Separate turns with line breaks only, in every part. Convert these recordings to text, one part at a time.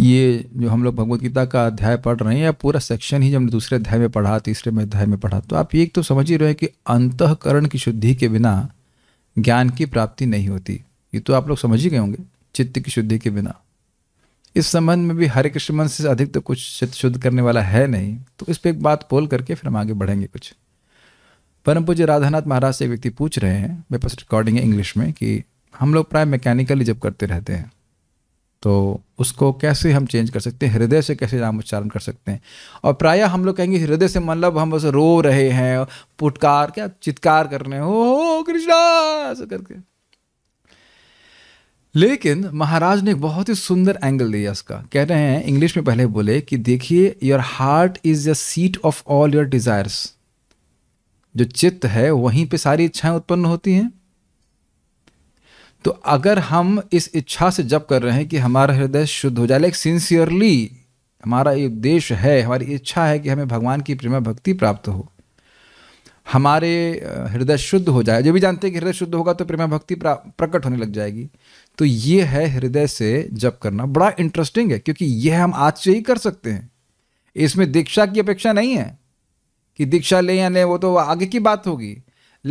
ये जो हम लोग भगवदगीता गीता का अध्याय पढ़ रहे हैं या पूरा सेक्शन ही जब हमने दूसरे अध्याय में पढ़ा तीसरे में अध्याय में पढ़ा तो आप ये तो समझ ही रहे हैं कि अंतकरण की शुद्धि के बिना ज्ञान की प्राप्ति नहीं होती ये तो आप लोग समझ ही गए होंगे चित्त की शुद्धि के बिना इस संबंध में भी हरे कृष्ण मन से अधिक तो कुछ चित्त शुद्ध करने वाला है नहीं तो इस पर एक बात बोल करके फिर हम आगे बढ़ेंगे कुछ परम पूज्य राधानाथ महाराज से एक व्यक्ति पूछ रहे हैं मेरे पास रिकॉर्डिंग है इंग्लिश में कि हम लोग प्राय मैकेनिकली जब करते रहते हैं तो उसको कैसे हम चेंज कर सकते हैं हृदय से कैसे नाम उच्चारण कर सकते हैं और प्रायः हम लोग कहेंगे हृदय से मतलब हम बस रो रहे हैं पुटकार क्या चित्कार कर रहे हैं हो कृष्णा ऐसा करके लेकिन महाराज ने एक बहुत ही सुंदर एंगल दिया इसका कह रहे हैं इंग्लिश में पहले बोले कि देखिए your heart is the seat of all your desires जो चित्त है वहीं पे सारी इच्छाएं उत्पन्न होती हैं तो अगर हम इस इच्छा से जप कर रहे हैं कि हमारा हृदय शुद्ध हो जाए लाइक सिंसियरली हमारा ये उद्देश्य है हमारी इच्छा है कि हमें भगवान की प्रेमा भक्ति प्राप्त हो हमारे हृदय शुद्ध हो जाए जो भी जानते हैं कि हृदय शुद्ध होगा तो प्रेमा भक्ति प्रकट होने लग जाएगी तो ये है हृदय से जप करना बड़ा इंटरेस्टिंग है क्योंकि यह हम आज से ही कर सकते हैं इसमें दीक्षा की अपेक्षा नहीं है कि दीक्षा लें या लें वो तो आगे की बात होगी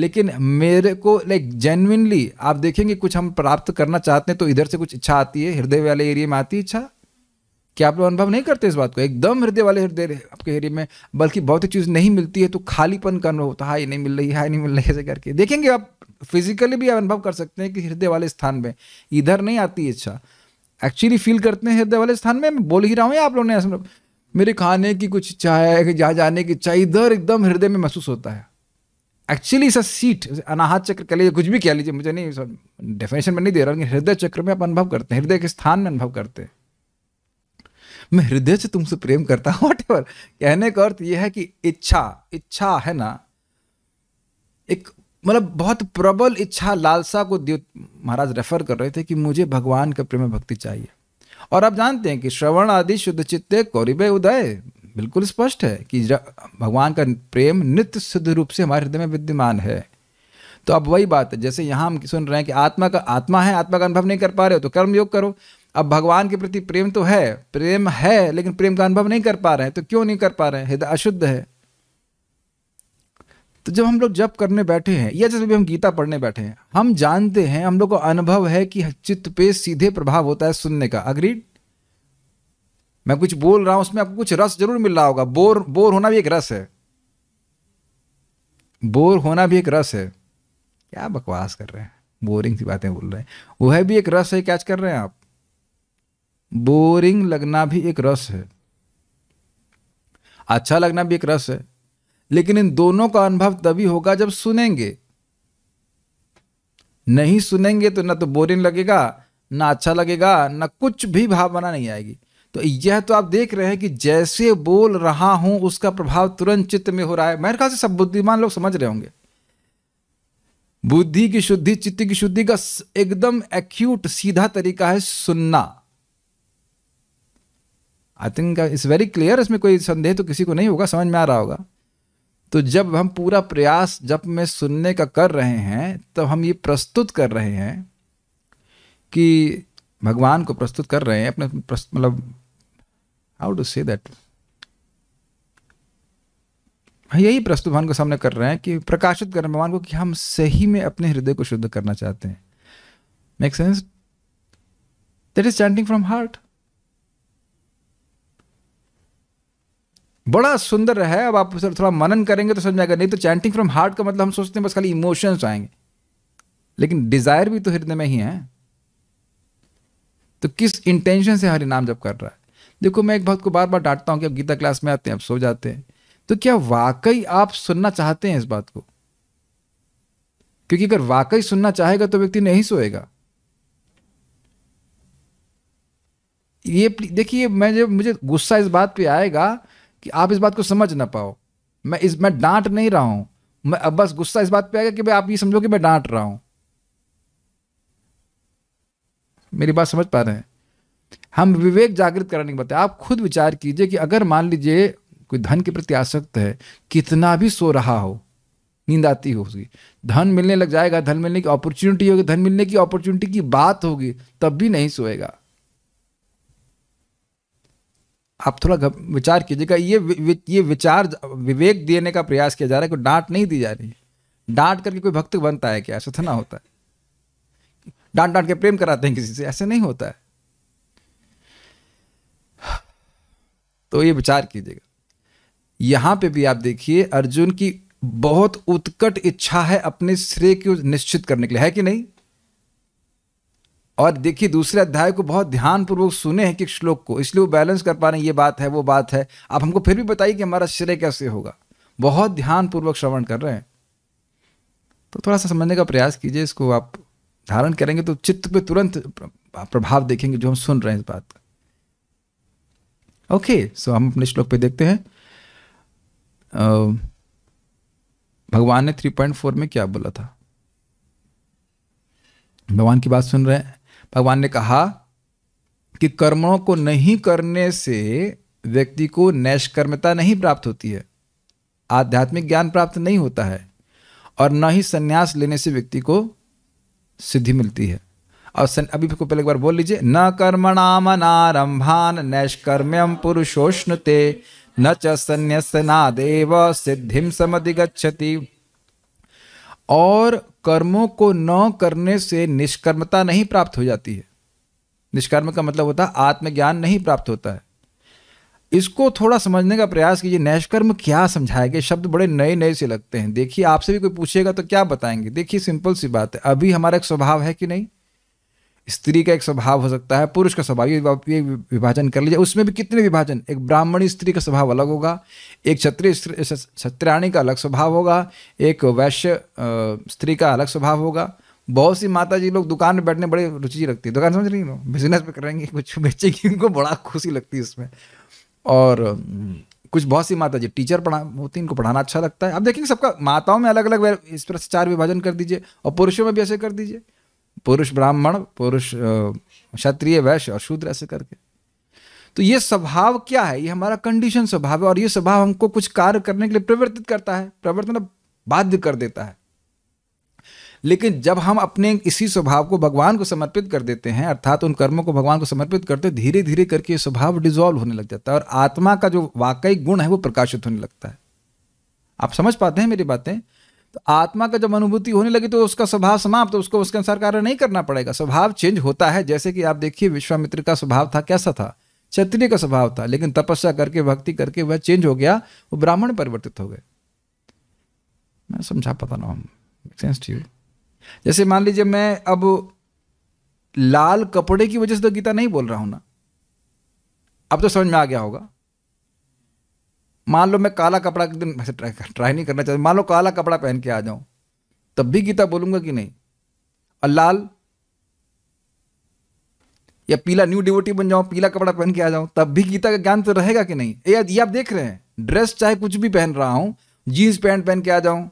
लेकिन मेरे को लाइक जेनविनली आप देखेंगे कुछ हम प्राप्त करना चाहते हैं तो इधर से कुछ इच्छा आती है हृदय वाले एरिया में आती है इच्छा क्या आप लोग अनुभव नहीं करते इस बात को एकदम हृदय वाले हृदय आपके एरिया में बल्कि बहुत ही चीज़ नहीं मिलती है तो खालीपन का अनुभव होता है ये नहीं मिल रही है नहीं मिल रही ऐसे करके देखेंगे आप फिजिकली भी अनुभव कर सकते हैं कि हृदय वाले स्थान में इधर नहीं आती इच्छा एक्चुअली फील करते हैं हृदय वाले स्थान में मैं बोल ही रहा हूँ आप लोगों ने मेरे खाने की कुछ इच्छा है जहाँ जाने की इच्छा इधर एकदम हृदय में महसूस होता है एक्चुअली इस सीट अनाहत चक्र कह लीजिए कुछ भी कह लीजिए मुझे नहीं सब डेफिनेशन में नहीं दे रहा हूँ हृदय चक्र में आप अनुभव करते हैं हृदय के स्थान में अनुभव करते हैं मैं हृदय से तुमसे प्रेम करता हूँ वट एवर कहने का अर्थ यह है कि इच्छा इच्छा है ना एक मतलब बहुत प्रबल इच्छा लालसा को देव महाराज रेफर कर रहे थे कि मुझे भगवान का प्रेम भक्ति चाहिए और आप जानते हैं कि श्रवण आदि शुद्ध चित्ते कौरिबे उदय बिल्कुल स्पष्ट है कि भगवान का प्रेम नित्य सिद्ध रूप से हमारे हृदय में विद्यमान है तो अब वही बात है जैसे यहाँ हम सुन रहे हैं कि आत्मा का आत्मा है आत्मा का अनुभव नहीं कर पा रहे हो तो कर्म योग करो अब भगवान के प्रति प्रेम तो है प्रेम है लेकिन प्रेम का अनुभव नहीं कर पा रहे हैं तो क्यों नहीं कर पा रहे हैं हृदय अशुद्ध है तो जब हम लोग जप करने बैठे हैं या जैसे भी हम गीता पढ़ने बैठे हैं हम जानते हैं हम लोग को अनुभव है कि चित्त पे सीधे प्रभाव होता है सुनने का अग्रीड मैं कुछ बोल रहा हूं उसमें आपको कुछ रस जरूर मिल रहा होगा बोर बोर होना भी एक रस है बोर होना भी एक रस है क्या बकवास कर रहे हैं बोरिंग सी बातें बोल रहे हैं वो है भी एक रस है कैच कर रहे हैं आप बोरिंग लगना भी एक रस है अच्छा लगना भी एक रस है लेकिन इन दोनों का अनुभव तभी होगा जब सुनेंगे नहीं सुनेंगे तो ना तो बोरिंग लगेगा ना अच्छा लगेगा ना कुछ भी भावना नहीं आएगी तो यह तो आप देख रहे हैं कि जैसे बोल रहा हूं उसका प्रभाव तुरंत चित्त में हो रहा है मेरे ख्याल से सब बुद्धिमान लोग समझ रहे होंगे बुद्धि की शुद्धि चित्त की शुद्धि का एकदम एक्यूट सीधा तरीका है सुनना I think it's very clear इसमें कोई संदेह तो किसी को नहीं होगा समझ में आ रहा होगा तो जब हम पूरा प्रयास जब में सुनने का कर रहे हैं तब तो हम ये प्रस्तुत कर रहे हैं कि भगवान को प्रस्तुत कर रहे हैं अपने मतलब हाउ टू से दैट यही प्रस्तुत भगवान को सामने कर रहे हैं कि प्रकाशित कर रहे हैं भगवान को कि हम सही में अपने हृदय को शुद्ध करना चाहते हैं make sense that is chanting from heart बड़ा सुंदर है अब आप थोड़ा मनन करेंगे तो समझ जाएगा नहीं तो चैंटिंग फ्रॉम हार्ट का मतलब हम सोचते हैं बस खाली इमोशंस आएंगे लेकिन डिजायर भी तो हृदय में ही है तो किस इंटेंशन से हरि नाम जब कर रहा है देखो मैं एक बात को बार बार डांटता हूं कि आप गीता क्लास में आते हैं आप सो जाते हैं तो क्या वाकई आप सुनना चाहते हैं इस बात को क्योंकि अगर वाकई सुनना चाहेगा तो व्यक्ति नहीं सोएगा ये देखिए मैं जब मुझे गुस्सा इस बात पे आएगा कि आप इस बात को समझ ना पाओ मैं इस मैं डांट नहीं रहा हूं मैं अब बस गुस्सा इस बात पे आएगा कि भाई आप ये समझो कि मैं डांट रहा हूं मेरी बात समझ पा रहे हैं हम विवेक जागृत कराने की बताए आप खुद विचार कीजिए कि अगर मान लीजिए कोई धन के प्रति आसक्त है कितना भी सो रहा हो नींद आती हो उसकी धन मिलने लग जाएगा धन मिलने की अपॉर्चुनिटी होगी धन मिलने की अपॉर्चुनिटी की बात होगी तब भी नहीं सोएगा आप थोड़ा विचार कीजिएगा ये वि, ये विचार विवेक देने का प्रयास किया जा रहा है कोई डांट नहीं दी जा रही डांट करके कोई भक्त बनता है क्या ऐसा थना होता है डांट डांट के प्रेम कराते हैं किसी से ऐसे नहीं होता है तो ये विचार कीजिएगा यहां पे भी आप देखिए अर्जुन की बहुत उत्कट इच्छा है अपने श्रेय को निश्चित करने के लिए है कि नहीं और देखिए दूसरे अध्याय को बहुत ध्यानपूर्वक सुने हैं कि श्लोक को इसलिए वो बैलेंस कर पा रहे हैं ये बात है वो बात है आप हमको फिर भी बताइए कि हमारा श्रेय कैसे होगा बहुत ध्यानपूर्वक श्रवण कर रहे हैं तो थोड़ा सा समझने का प्रयास कीजिए इसको आप धारण करेंगे तो चित्त पे तुरंत प्रभाव देखेंगे जो हम सुन रहे हैं इस बात का ओके सो हम अपने श्लोक पे देखते हैं भगवान ने 3.4 में क्या बोला था भगवान की बात सुन रहे हैं भगवान ने कहा कि कर्मों को नहीं करने से व्यक्ति को नैष्कर्मता नहीं प्राप्त होती है आध्यात्मिक ज्ञान प्राप्त नहीं होता है और न ही संन्यास लेने से व्यक्ति को सिद्धि मिलती है और अभी को पहले एक बार बोल लीजिए न कर्मणाम नारंभान नैष्कर्म्यम पुरुषोष्णते न न ना देव सिद्धिम समिगछति और कर्मों को न करने से निष्कर्मता नहीं प्राप्त हो जाती है निष्कर्म का मतलब होता है आत्मज्ञान नहीं प्राप्त होता है इसको थोड़ा समझने का प्रयास कीजिए नैष्कर्म क्या समझाया शब्द बड़े नए नए से लगते हैं देखिए आपसे भी कोई पूछेगा तो क्या बताएंगे देखिए सिंपल सी बात है अभी हमारा एक स्वभाव है कि नहीं स्त्री का एक स्वभाव हो सकता है पुरुष का स्वभाव ये विभाजन कर लीजिए उसमें भी कितने विभाजन एक ब्राह्मणी स्त्री का स्वभाव अलग होगा एक क्षत्रिय क्षत्रियाणी का अलग स्वभाव होगा एक वैश्य स्त्री का अलग स्वभाव होगा बहुत सी माता जी लोग दुकान में बैठने बड़ी रुचि रखती है दुकान समझ रही है बिजनेस में करेंगे कुछ बेचेंगे उनको बड़ा खुशी लगती है इसमें और कुछ बहुत सी माता जी टीचर पढ़ा होती इनको पढ़ाना अच्छा लगता है आप देखेंगे सबका माताओं में अलग अलग इस प्रकार से चार विभाजन कर दीजिए और पुरुषों में भी ऐसे कर दीजिए पुरुष ब्राह्मण पुरुष क्षत्रिय वैश्य और शूद्र ऐसे करके तो ये स्वभाव क्या है ये हमारा कंडीशन स्वभाव है और ये स्वभाव हमको कुछ कार्य करने के लिए प्रवर्तित करता है प्रवर्तन बाध्य कर देता है लेकिन जब हम अपने इसी स्वभाव को भगवान को समर्पित कर देते हैं अर्थात उन कर्मों को भगवान को समर्पित करते धीरे धीरे करके ये स्वभाव डिजॉल्व होने लग जाता है और आत्मा का जो वाकई गुण है वो प्रकाशित होने लगता है आप समझ पाते हैं मेरी बातें तो आत्मा का जब अनुभूति होने लगी तो उसका स्वभाव समाप्त तो उसको उसके अनुसार कार्य नहीं करना पड़ेगा स्वभाव चेंज होता है जैसे कि आप देखिए विश्वामित्र का स्वभाव था कैसा था क्षत्रिय का स्वभाव था लेकिन तपस्या करके भक्ति करके वह चेंज हो गया वो ब्राह्मण परिवर्तित हो गए मैं समझा पता ना हम सेंस टू जैसे मान लीजिए मैं अब लाल कपड़े की वजह से तो गीता नहीं बोल रहा हूं ना अब तो समझ में आ गया होगा मान लो मैं काला कपड़ा एक दिन वैसे ट्राई नहीं करना चाहता मान लो काला कपड़ा पहन के आ जाऊँ तब भी गीता बोलूँगा कि नहीं और लाल या पीला न्यू डिवोटी बन जाऊँ पीला कपड़ा पहन के आ जाऊँ तब भी गीता का ज्ञान तो रहेगा कि नहीं ये आप देख रहे हैं ड्रेस चाहे कुछ भी पहन रहा हूँ जीन्स पैंट पहन के आ जाऊँ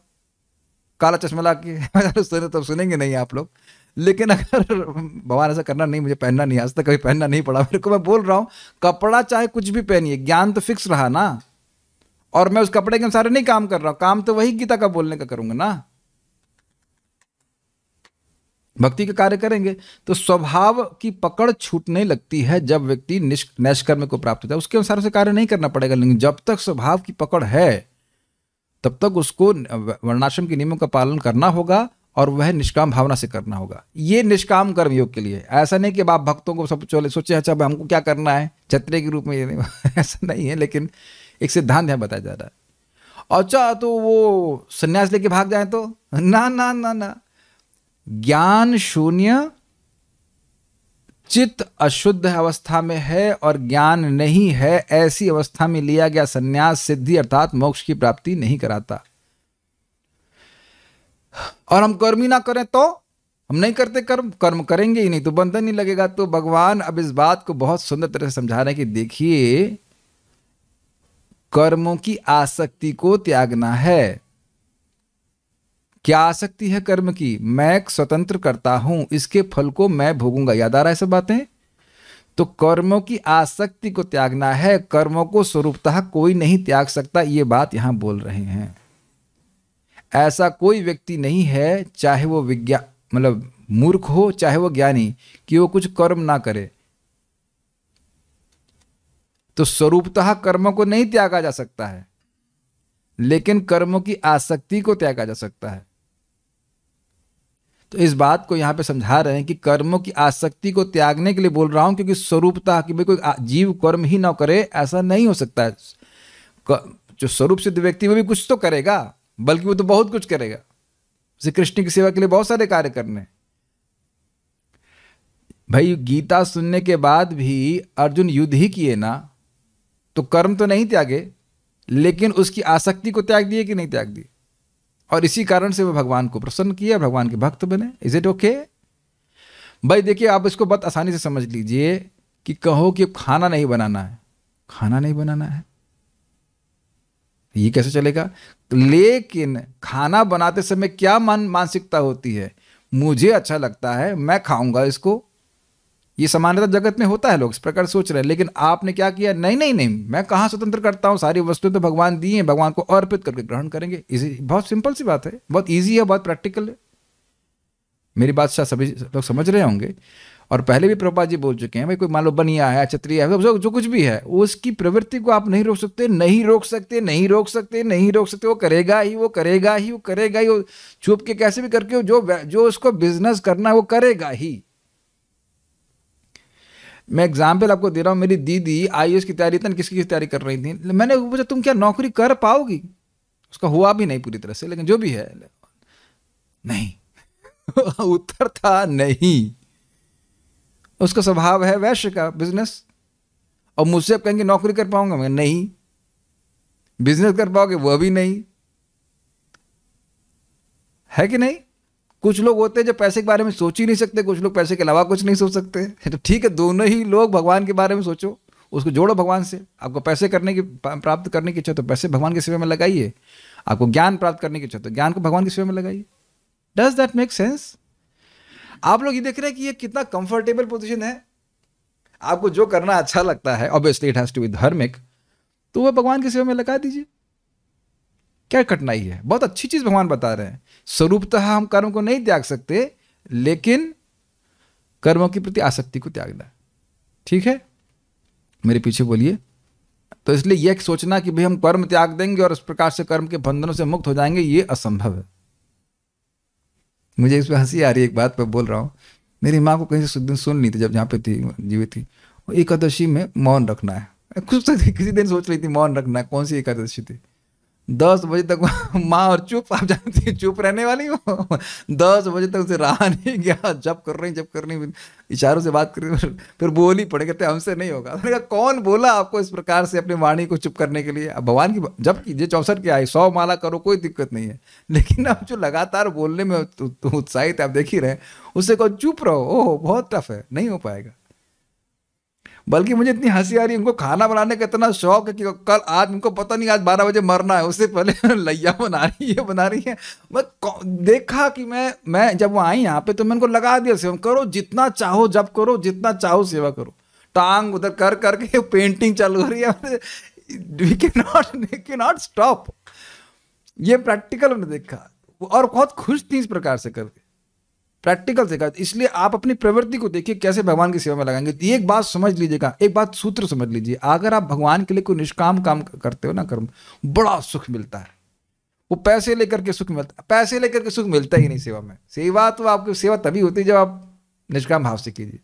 काला चश्मा ला के मतलब सुने तब तो सुनेंगे नहीं आप लोग लेकिन अगर भगवान ऐसा करना नहीं मुझे पहनना नहीं आज तक कभी पहनना नहीं पड़ा मेरे को मैं बोल रहा हूँ कपड़ा चाहे कुछ भी पहनिए ज्ञान तो फिक्स रहा ना और मैं उस कपड़े के अनुसार नहीं काम कर रहा हूं काम तो वही गीता का बोलने का करूंगा ना भक्ति के कार्य करेंगे तो स्वभाव की पकड़ छूटने लगती है जब व्यक्ति नैष्कर्म को प्राप्त होता है उसके अनुसार से कार्य नहीं करना पड़ेगा लेकिन जब तक स्वभाव की पकड़ है तब तक उसको वर्णाश्रम के नियमों का पालन करना होगा और वह निष्काम भावना से करना होगा ये निष्काम कर्म योग के लिए ऐसा नहीं कि आप भक्तों को सब चले सोचे अच्छा भाई हमको क्या करना है छत्रे के रूप में ऐसा नहीं है लेकिन एक सिद्धांत यहाँ बताया जा रहा है अच्छा तो वो सन्यास लेके भाग जाए तो ना ना ना ना ज्ञान शून्य चित्त अशुद्ध अवस्था में है और ज्ञान नहीं है ऐसी अवस्था में लिया गया सन्यास सिद्धि अर्थात मोक्ष की प्राप्ति नहीं कराता और हम कर्म ही ना करें तो हम नहीं करते कर्म कर्म करेंगे ही नहीं तो बंधन नहीं लगेगा तो भगवान अब इस बात को बहुत सुंदर तरह से समझा रहे हैं कि देखिए कर्मों की आसक्ति को त्यागना है क्या आसक्ति है कर्म की मैं स्वतंत्र करता हूं इसके फल को मैं भोगूंगा याद आ रहा है सब बातें तो कर्मों की आसक्ति को त्यागना है कर्मों को स्वरूपतः कोई नहीं त्याग सकता ये बात यहां बोल रहे हैं ऐसा कोई व्यक्ति नहीं है चाहे वो विज्ञान मतलब मूर्ख हो चाहे वो ज्ञानी कि वो कुछ कर्म ना करे तो स्वरूपतः कर्म को नहीं त्यागा जा सकता है लेकिन कर्मों की आसक्ति को त्यागा जा सकता है तो इस बात को यहां पे समझा रहे हैं कि कर्मों की आसक्ति को त्यागने के लिए बोल रहा हूं क्योंकि स्वरूपता कि भाई कोई जीव कर्म ही ना करे ऐसा नहीं हो सकता है जो स्वरूप सिद्ध व्यक्ति वो भी कुछ तो करेगा बल्कि वो तो बहुत कुछ करेगा उसे कृष्ण की सेवा के लिए बहुत सारे कार्य करने भाई गीता सुनने के बाद भी अर्जुन युद्ध ही किए ना तो कर्म तो नहीं त्यागे लेकिन उसकी आसक्ति को त्याग दिए कि नहीं त्याग दिए और इसी कारण से वो भगवान को प्रसन्न किया भगवान के भक्त बने इज इट ओके भाई देखिए आप इसको बहुत आसानी से समझ लीजिए कि कहो कि खाना नहीं बनाना है खाना नहीं बनाना है ये कैसे चलेगा लेकिन खाना बनाते समय क्या मान मानसिकता होती है मुझे अच्छा लगता है मैं खाऊंगा इसको ये समानता जगत में होता है लोग इस प्रकार सोच रहे हैं लेकिन आपने क्या किया नहीं नहीं नहीं मैं कहाँ स्वतंत्र करता हूँ सारी वस्तुएं तो भगवान दी हैं भगवान को अर्पित करके ग्रहण करेंगे इसी बहुत सिंपल सी बात है बहुत ईजी है बहुत प्रैक्टिकल है मेरी बात शायद सभी लोग समझ रहे होंगे और पहले भी प्रभुपा जी बोल चुके हैं भाई कोई मान लो बनिया है क्षत्रिय है जो जो कुछ भी है उसकी प्रवृत्ति को आप नहीं रोक सकते नहीं रोक सकते नहीं रोक सकते नहीं रोक सकते वो करेगा ही वो करेगा ही वो करेगा ही वो छुप के कैसे भी करके जो जो उसको बिजनेस करना है वो करेगा ही मैं एग्जाम्पल आपको दे रहा हूँ मेरी दीदी आई की तैयारी था किसकी तैयारी कर रही थी मैंने पूछा तुम क्या नौकरी कर पाओगी उसका हुआ भी नहीं पूरी तरह से लेकिन जो भी है नहीं उत्तर था नहीं उसका स्वभाव है वैश्य का बिजनेस और मुझसे आप कहेंगे नौकरी कर पाऊंगा मैं नहीं बिजनेस कर पाओगे वह भी नहीं है कि नहीं कुछ लोग होते हैं जो पैसे के बारे में सोच ही नहीं सकते कुछ लोग पैसे के अलावा कुछ नहीं सोच सकते तो ठीक है दोनों ही लोग भगवान के बारे में सोचो उसको जोड़ो भगवान से आपको पैसे करने की प्राप्त करने की इच्छा तो पैसे भगवान की सेवा में लगाइए आपको ज्ञान प्राप्त करने की इच्छा तो ज्ञान को भगवान की सेवा में लगाइए डज दैट मेक सेंस आप लोग ये देख रहे हैं कि ये कितना कंफर्टेबल पोजिशन है आपको जो करना अच्छा लगता है obviously it has to be धार्मिक तो वह भगवान की सेवा में लगा दीजिए क्या कठिनाई है बहुत अच्छी चीज़ भगवान बता रहे हैं स्वरूपतः हम कर्म को नहीं त्याग सकते लेकिन कर्मों के प्रति आसक्ति को त्यागना ठीक है मेरे पीछे बोलिए तो इसलिए यह सोचना कि भाई हम कर्म त्याग देंगे और इस प्रकार से कर्म के बंधनों से मुक्त हो जाएंगे ये असंभव है मुझे इस पर हंसी आ रही है एक बात पर बोल रहा हूँ मेरी माँ को कहीं से दिन सुन ली थी जब जहाँ पे थी जीवित थी एकादशी में मौन रखना है कुछ तो किसी दिन सोच रही थी मौन रखना है कौन सी एकादशी थी दस बजे तक माँ और चुप आप जानती हैं चुप रहने वाली हो दस बजे तक उसे रहा नहीं गया जब कर रही जब कर रही इशारों से बात कर रही फिर बोल ही पड़े कहते हमसे नहीं होगा मैंने कहा कौन बोला आपको इस प्रकार से अपनी वाणी को चुप करने के लिए अब भगवान की जब कीजिए चौसठ की आई सौ माला करो कोई दिक्कत नहीं है लेकिन आप जो लगातार बोलने में उत्साहित आप देख ही रहे उससे कहो चुप रहो ओह बहुत टफ है नहीं हो पाएगा बल्कि मुझे इतनी हंसी आ रही है उनको खाना बनाने का इतना शौक है कि कल आज उनको पता नहीं आज बारह बजे मरना है उससे पहले लैया बना रही है बना रही है मैं देखा कि मैं मैं जब वो आई यहाँ पे तो मैं उनको लगा दिया सेवा करो जितना चाहो जब करो जितना चाहो सेवा करो टांग उधर कर करके पेंटिंग चल हो रही है we can not we can not stop ये प्रैक्टिकल मैंने देखा और बहुत खुश थी इस प्रकार से करके प्रैक्टिकल से इसलिए आप अपनी प्रवृत्ति को देखिए कैसे भगवान की सेवा में लगाएंगे तो एक बात समझ लीजिएगा एक बात सूत्र समझ लीजिए अगर आप भगवान के लिए कोई निष्काम काम करते हो ना कर्म बड़ा सुख मिलता है वो पैसे लेकर के सुख मिलता पैसे लेकर के सुख मिलता ही नहीं सेवा में सेवा तो आपकी सेवा तभी होती है जब आप निष्काम भाव से कीजिए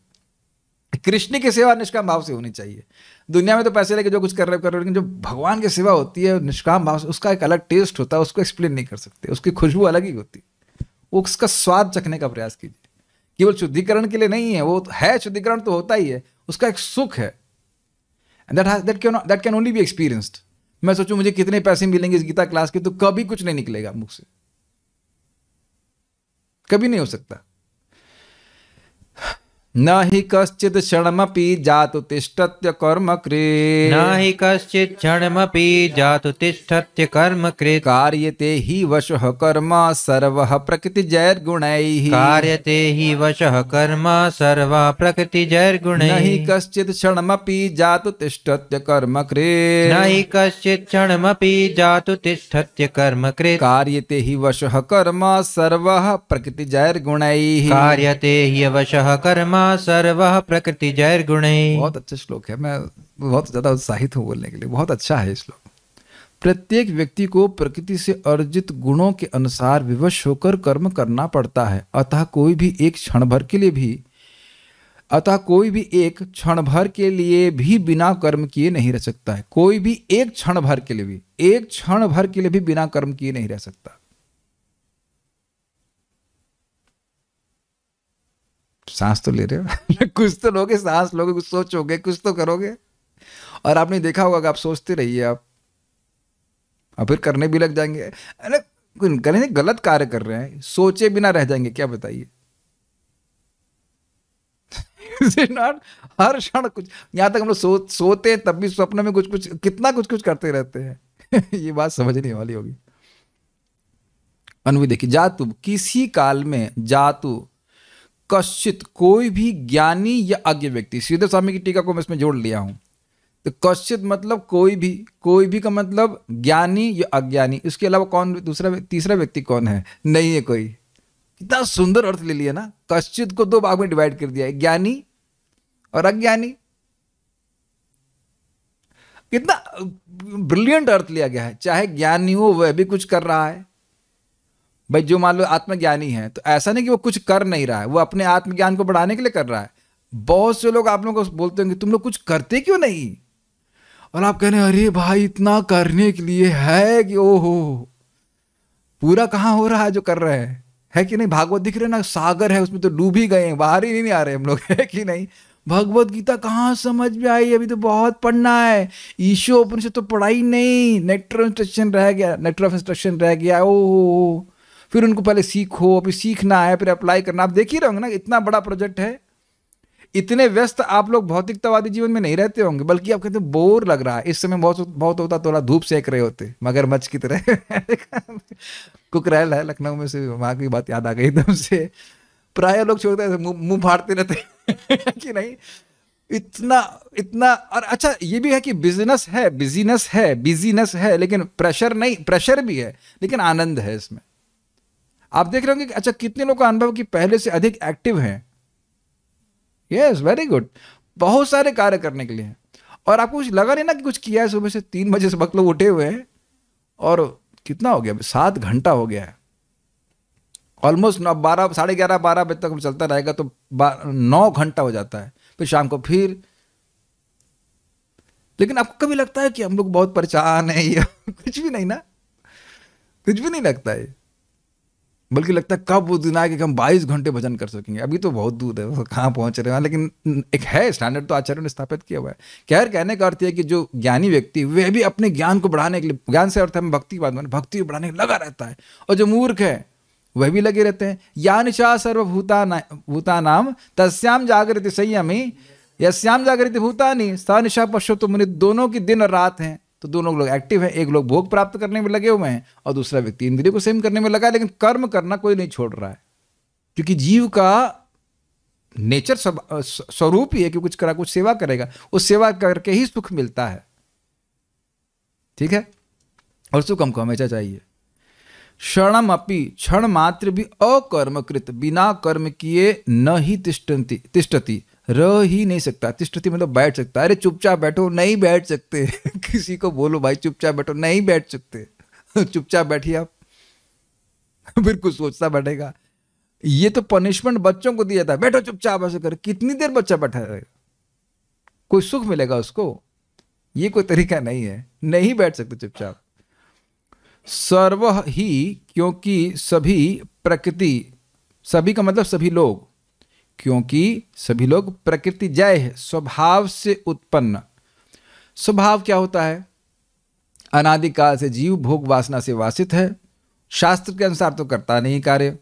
कृष्ण की सेवा निष्काम भाव से होनी चाहिए दुनिया में तो पैसे लेके जो कुछ कर रहे कर रहे लेकिन जो भगवान की सेवा होती है निष्काम भाव से उसका एक अलग टेस्ट होता है उसको एक्सप्लेन नहीं कर सकते उसकी खुशबू अलग ही होती है वो उसका स्वाद चखने का प्रयास कीजिए केवल शुद्धिकरण के लिए नहीं है वो तो है शुद्धिकरण तो होता ही है उसका एक सुख है that that can that can only be experienced मैं सोचूं मुझे कितने पैसे मिलेंगे इस गीता क्लास के तो कभी कुछ नहीं निकलेगा मुख से कभी नहीं हो सकता न हि क्षण क्षणमपि जातु तिष्ठत्य कर्म कृत न ही कश्चित् क्षणमपि जातु तिष्ठत्य कर्म कृत कार्यते ही वशः कर्म सर्वः प्रकृतिजैर्गुणैः कार्यते ही वशः कर्म सर्व प्रकृतिजैर्गुणैः न हि कश्चित् क्षणमपि जातु तिष्ठत्य कर्म कृत न हि कश्चित् क्षणमपि जातु तिष्ठत्य कर्म कृत कार्यते ही वशः कर्म सर्वः प्रकृतिजैर्गुणैः कार्यते ही वशः कर्म सर्व प्रकृति जय गुण बहुत अच्छे श्लोक है मैं बहुत ज्यादा उत्साहित हूँ बोलने के लिए बहुत अच्छा है श्लोक प्रत्येक व्यक्ति को प्रकृति से अर्जित गुणों के अनुसार विवश होकर कर्म करना पड़ता है अतः कोई भी एक क्षण भर के लिए भी अतः कोई भी एक क्षण भर के लिए भी बिना कर्म किए नहीं रह सकता है कोई भी एक क्षण भर के लिए भी एक क्षण भर के लिए भी बिना कर्म किए नहीं रह सकता सांस तो ले रहे हो कुछ तो लोगे सांस लोगे कुछ सोचोगे कुछ तो करोगे और आपने देखा होगा कि आप सोचते रहिए आप और फिर करने भी लग जाएंगे अरे करें गलत कार्य कर रहे हैं सोचे बिना रह जाएंगे क्या बताइए नॉट हर क्षण कुछ यहां तक हम लोग सो सोते हैं तब भी स्वप्न में कुछ कुछ कितना कुछ कुछ करते रहते हैं ये बात समझने वाली होगी अनुभवी देखिए जातु किसी काल में जातु कश्चित कोई भी ज्ञानी या अज्ञ व्यक्ति श्रीधर स्वामी की टीका को मैं इसमें जोड़ लिया हूं तो कश्चित मतलब कोई भी कोई भी का मतलब ज्ञानी या अज्ञानी इसके अलावा कौन दूसरा तीसरा व्यक्ति कौन है नहीं है कोई कितना सुंदर अर्थ ले लिया ना कश्चित को दो भाग में डिवाइड कर दिया है ज्ञानी और अज्ञानी कितना ब्रिलियंट अर्थ लिया गया है चाहे ज्ञानी हो वह भी कुछ कर रहा है भाई जो मान लो आत्मज्ञानी है तो ऐसा नहीं कि वो कुछ कर नहीं रहा है वो अपने आत्मज्ञान को बढ़ाने के लिए कर रहा है बहुत से लोग आप लोगों को बोलते होंगे तुम लोग कुछ करते क्यों नहीं और आप कह रहे अरे भाई इतना करने के लिए है कि ओहो पूरा कहाँ हो रहा है जो कर रहे हैं है कि नहीं भागवत दिख रहे ना सागर है उसमें तो डूब ही गए हैं बाहर ही नहीं आ रहे हम लोग है कि नहीं भगवत गीता कहाँ समझ में आई अभी तो बहुत पढ़ना है ईशो से तो पढ़ाई नहीं नेट इंस्ट्रक्शन रह गया नेटर ऑफ इंस्ट्रक्शन रह गया ओ फिर उनको पहले सीखो अभी सीखना है फिर अप्लाई करना आप देख ही रहोगे ना इतना बड़ा प्रोजेक्ट है इतने व्यस्त आप लोग भौतिकतावादी जीवन में नहीं रहते होंगे बल्कि आप कहते बोर लग रहा है इस समय बहुत बहुत होता थोड़ा तो धूप सेक रहे होते मगर मच की तरह कुकरैल है लखनऊ में से वहाँ की बात याद आ गई एकदम से प्राय लोग छोड़ते हैं मुंह फाड़ते रहते कि नहीं इतना इतना और अच्छा ये भी है कि बिजनेस है बिजीनेस है बिजीनेस है लेकिन प्रेशर नहीं प्रेशर भी है लेकिन आनंद है इसमें आप देख रहे होंगे अच्छा कितने लोग का अनुभव कि पहले से अधिक एक्टिव हैं यस वेरी गुड बहुत सारे कार्य करने के लिए और आपको कुछ लगा नहीं ना कि कुछ किया है सुबह से तीन बजे से वक्त लोग उठे हुए हैं और कितना हो गया सात घंटा हो गया है ऑलमोस्ट नौ बारह साढ़े ग्यारह बारह बजे तक चलता रहेगा तो नौ घंटा हो जाता है फिर शाम को फिर लेकिन आपको कभी लगता है कि हम लोग बहुत परेशान हैं या कुछ भी नहीं ना कुछ भी नहीं लगता है बल्कि लगता है कब वो दिन आएगा कि हम बाईस घंटे भजन कर सकेंगे अभी तो बहुत दूर है कहाँ पहुँच रहे हैं हाँ, लेकिन एक है स्टैंडर्ड तो आचार्य ने स्थापित किया हुआ है खैर कहने का अर्थ है कि जो ज्ञानी व्यक्ति वह भी अपने ज्ञान को बढ़ाने के लिए ज्ञान से अर्थ है भक्ति की बात माने भक्ति बढ़ाने के लगा रहता है और जो मूर्ख है वह भी लगे रहते हैं या निशा सर्वभूता ना, भूता नाम तस्याम जागृति संयमी यश्याम जागृति भूतानी स निशा पशु तो मुनि दोनों की दिन और रात हैं तो दोनों लोग एक्टिव हैं एक लोग भोग प्राप्त करने में लगे हुए हैं और दूसरा व्यक्ति इंद्रियों को सेम करने में लगा है लेकिन कर्म करना कोई नहीं छोड़ रहा है क्योंकि जीव का नेचर स्वरूप ही है कि कुछ करा कुछ सेवा करेगा उस सेवा करके ही सुख मिलता है ठीक है और सुख हमको हमेशा चाहिए क्षणम अपि क्षण मात्र भी अकर्मकृत बिना कर्म किए न ही तिष्ट तिष्टती रह ही नहीं सकता तिष्ठती मतलब बैठ सकता अरे चुपचाप बैठो नहीं बैठ सकते किसी को बोलो भाई चुपचाप बैठो नहीं बैठ सकते चुपचाप बैठिए आप फिर कुछ सोचता बैठेगा ये तो पनिशमेंट बच्चों को दिया था बैठो चुपचाप ऐसे कर कितनी देर बच्चा बैठा रहेगा कोई सुख मिलेगा उसको ये कोई तरीका नहीं है नहीं बैठ सकते चुपचाप सर्व ही क्योंकि सभी प्रकृति सभी का मतलब सभी लोग क्योंकि सभी लोग प्रकृति जय है स्वभाव से उत्पन्न स्वभाव क्या होता है अनादिकाल से जीव भोग वासना से वासित है शास्त्र के अनुसार तो करता नहीं कार्य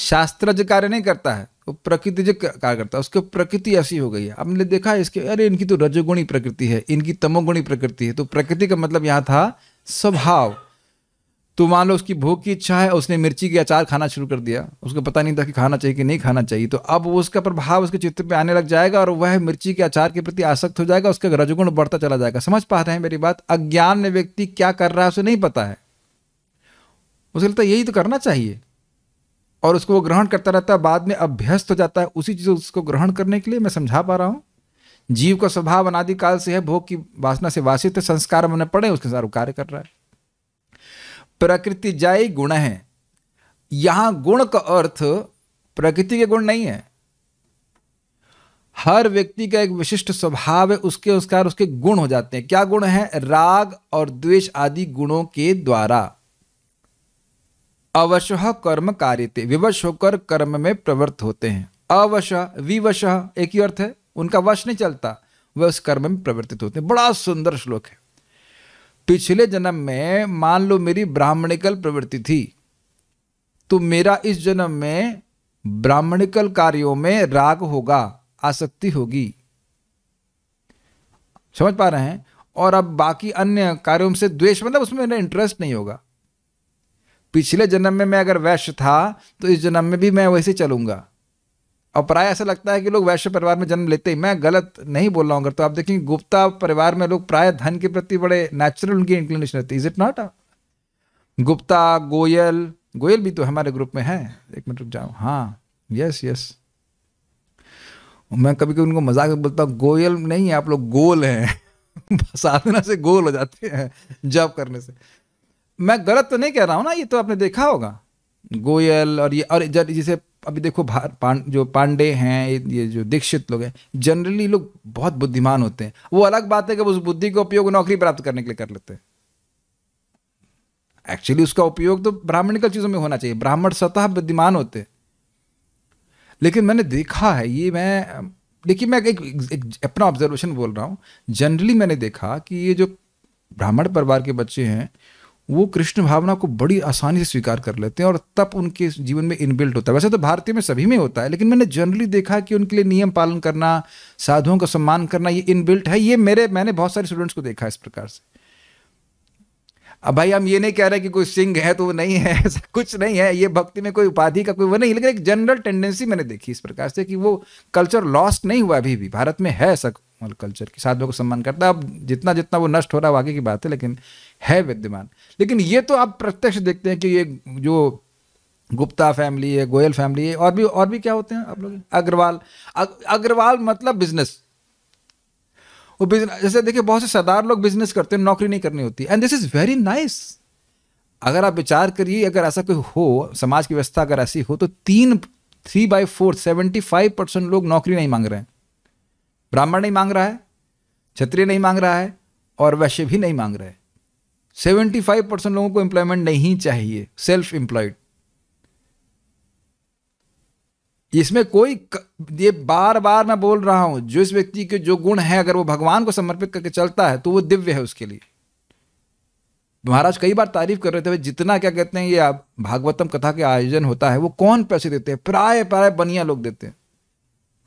शास्त्र जो कार्य नहीं करता है वो प्रकृति जो कार्य करता है उसकी प्रकृति ऐसी हो गई है हमने देखा इसके अरे इनकी तो रजोगुणी प्रकृति है इनकी तमोगुणी प्रकृति है तो प्रकृति का मतलब यहाँ था स्वभाव तो मान लो उसकी भूख की इच्छा है उसने मिर्ची के अचार खाना शुरू कर दिया उसको पता नहीं था कि खाना चाहिए कि नहीं खाना चाहिए तो अब उसका प्रभाव उसके चित्र पे आने लग जाएगा और वह मिर्ची के अचार के प्रति आसक्त हो जाएगा उसका रजगुण बढ़ता चला जाएगा समझ पा रहे हैं मेरी बात अज्ञान में व्यक्ति क्या कर रहा है उसे नहीं पता है उसे लगता यही तो करना चाहिए और उसको वो ग्रहण करता रहता है बाद में अभ्यस्त हो जाता है उसी चीज़ उसको ग्रहण करने के लिए मैं समझा पा रहा हूँ जीव का स्वभाव अनादिकाल से है भोग की वासना से वासित है संस्कार मैंने पड़े उसके अनुसार कार्य कर रहा है प्रकृति जाय गुण है यहां गुण का अर्थ प्रकृति के गुण नहीं है हर व्यक्ति का एक विशिष्ट स्वभाव है उसके अनुसार उसके गुण हो जाते हैं क्या गुण है राग और द्वेष आदि गुणों के द्वारा अवश्य कर्म कार्यते विवश होकर कर्म में प्रवृत्त होते हैं अवश विवश एक ही अर्थ है उनका वश नहीं चलता वह उस कर्म में प्रवर्तित होते हैं बड़ा सुंदर श्लोक है पिछले जन्म में मान लो मेरी ब्राह्मणिकल प्रवृत्ति थी तो मेरा इस जन्म में ब्राह्मणिकल कार्यों में राग होगा आसक्ति होगी समझ पा रहे हैं और अब बाकी अन्य कार्यों से द्वेष मतलब उसमें मेरा इंटरेस्ट नहीं होगा पिछले जन्म में मैं अगर वैश्य था तो इस जन्म में भी मैं वैसे चलूंगा और प्राय ऐसा लगता है कि लोग वैश्य परिवार में जन्म लेते ही मैं गलत नहीं बोल रहा हूँ अगर तो आप देखेंगे गुप्ता परिवार में लोग प्राय धन के प्रति बड़े नेचुरल उनकी इंक्लिनेशन रहती है is it not Gupta Goyal Goyal भी तो हमारे ग्रुप में है एक मिनट रुक जाओ हाँ यस यस मैं कभी कभी उनको मजाक में बोलता हूँ गोयल नहीं है आप लोग गोल हैं साधना से गोल हो जाते हैं जब करने से मैं गलत तो नहीं कह रहा हूँ ना ये तो आपने देखा होगा गोयल और ये और जैसे जिसे अभी देखो पां, जो पांडे हैं ये जो दीक्षित लोग हैं जनरली लोग बहुत बुद्धिमान होते हैं वो अलग बात है कि उस बुद्धि का उपयोग नौकरी प्राप्त करने के लिए कर लेते हैं एक्चुअली उसका उपयोग तो ब्राह्मणिकल चीज़ों में होना चाहिए ब्राह्मण स्वतः बुद्धिमान होते लेकिन मैंने देखा है ये मैं देखिए मैं एक, एक अपना ऑब्जर्वेशन बोल रहा हूँ जनरली मैंने देखा कि ये जो ब्राह्मण परिवार के बच्चे हैं वो कृष्ण भावना को बड़ी आसानी से स्वीकार कर लेते हैं और तब उनके जीवन में इनबिल्ट होता है वैसे तो भारतीय में सभी में होता है लेकिन मैंने जनरली देखा कि उनके लिए नियम पालन करना साधुओं का सम्मान करना ये इनबिल्ट है ये मेरे मैंने बहुत सारे स्टूडेंट्स को देखा इस प्रकार से अब भाई हम ये नहीं कह रहे कि कोई सिंह है तो वो नहीं है ऐसा कुछ नहीं है ये भक्ति में कोई उपाधि का कोई वो नहीं लेकिन एक जनरल टेंडेंसी मैंने देखी इस प्रकार से कि वो कल्चर लॉस्ट नहीं हुआ अभी भी भारत में है ऐसा कल्चर की साधुओं को सम्मान करता है अब जितना जितना वो नष्ट हो रहा है आगे की बात है लेकिन है विद्यमान लेकिन ये तो आप प्रत्यक्ष देखते हैं कि ये जो गुप्ता फैमिली है गोयल फैमिली है और भी और भी क्या होते हैं आप लोग अग्रवाल अग, अग्रवाल मतलब बिजनेस वो बिजनेस जैसे देखिए बहुत से सरदार लोग बिजनेस करते हैं नौकरी नहीं करनी होती and this is very nice अगर आप विचार करिए अगर ऐसा कोई हो समाज की व्यवस्था अगर ऐसी हो तो तीन three by four seventy five percent लोग नौकरी नहीं मांग रहे हैं ब्राह्मण नहीं मांग रहा है क्षत्रिय नहीं मांग रहा है और वैश्य भी नहीं मांग रहे सेवेंटी फाइव परसेंट लोगों को एम्प्लॉयमेंट नहीं चाहिए सेल्फ एम्प्लॉयड इसमें कोई क... ये बार बार मैं बोल रहा हूं जो इस व्यक्ति के जो गुण है अगर वो भगवान को समर्पित करके चलता है तो वो दिव्य है उसके लिए तो महाराज कई बार तारीफ कर रहे थे जितना क्या कहते हैं ये आप भागवतम कथा के आयोजन होता है वो कौन पैसे देते हैं प्राय प्राय बनिया लोग देते हैं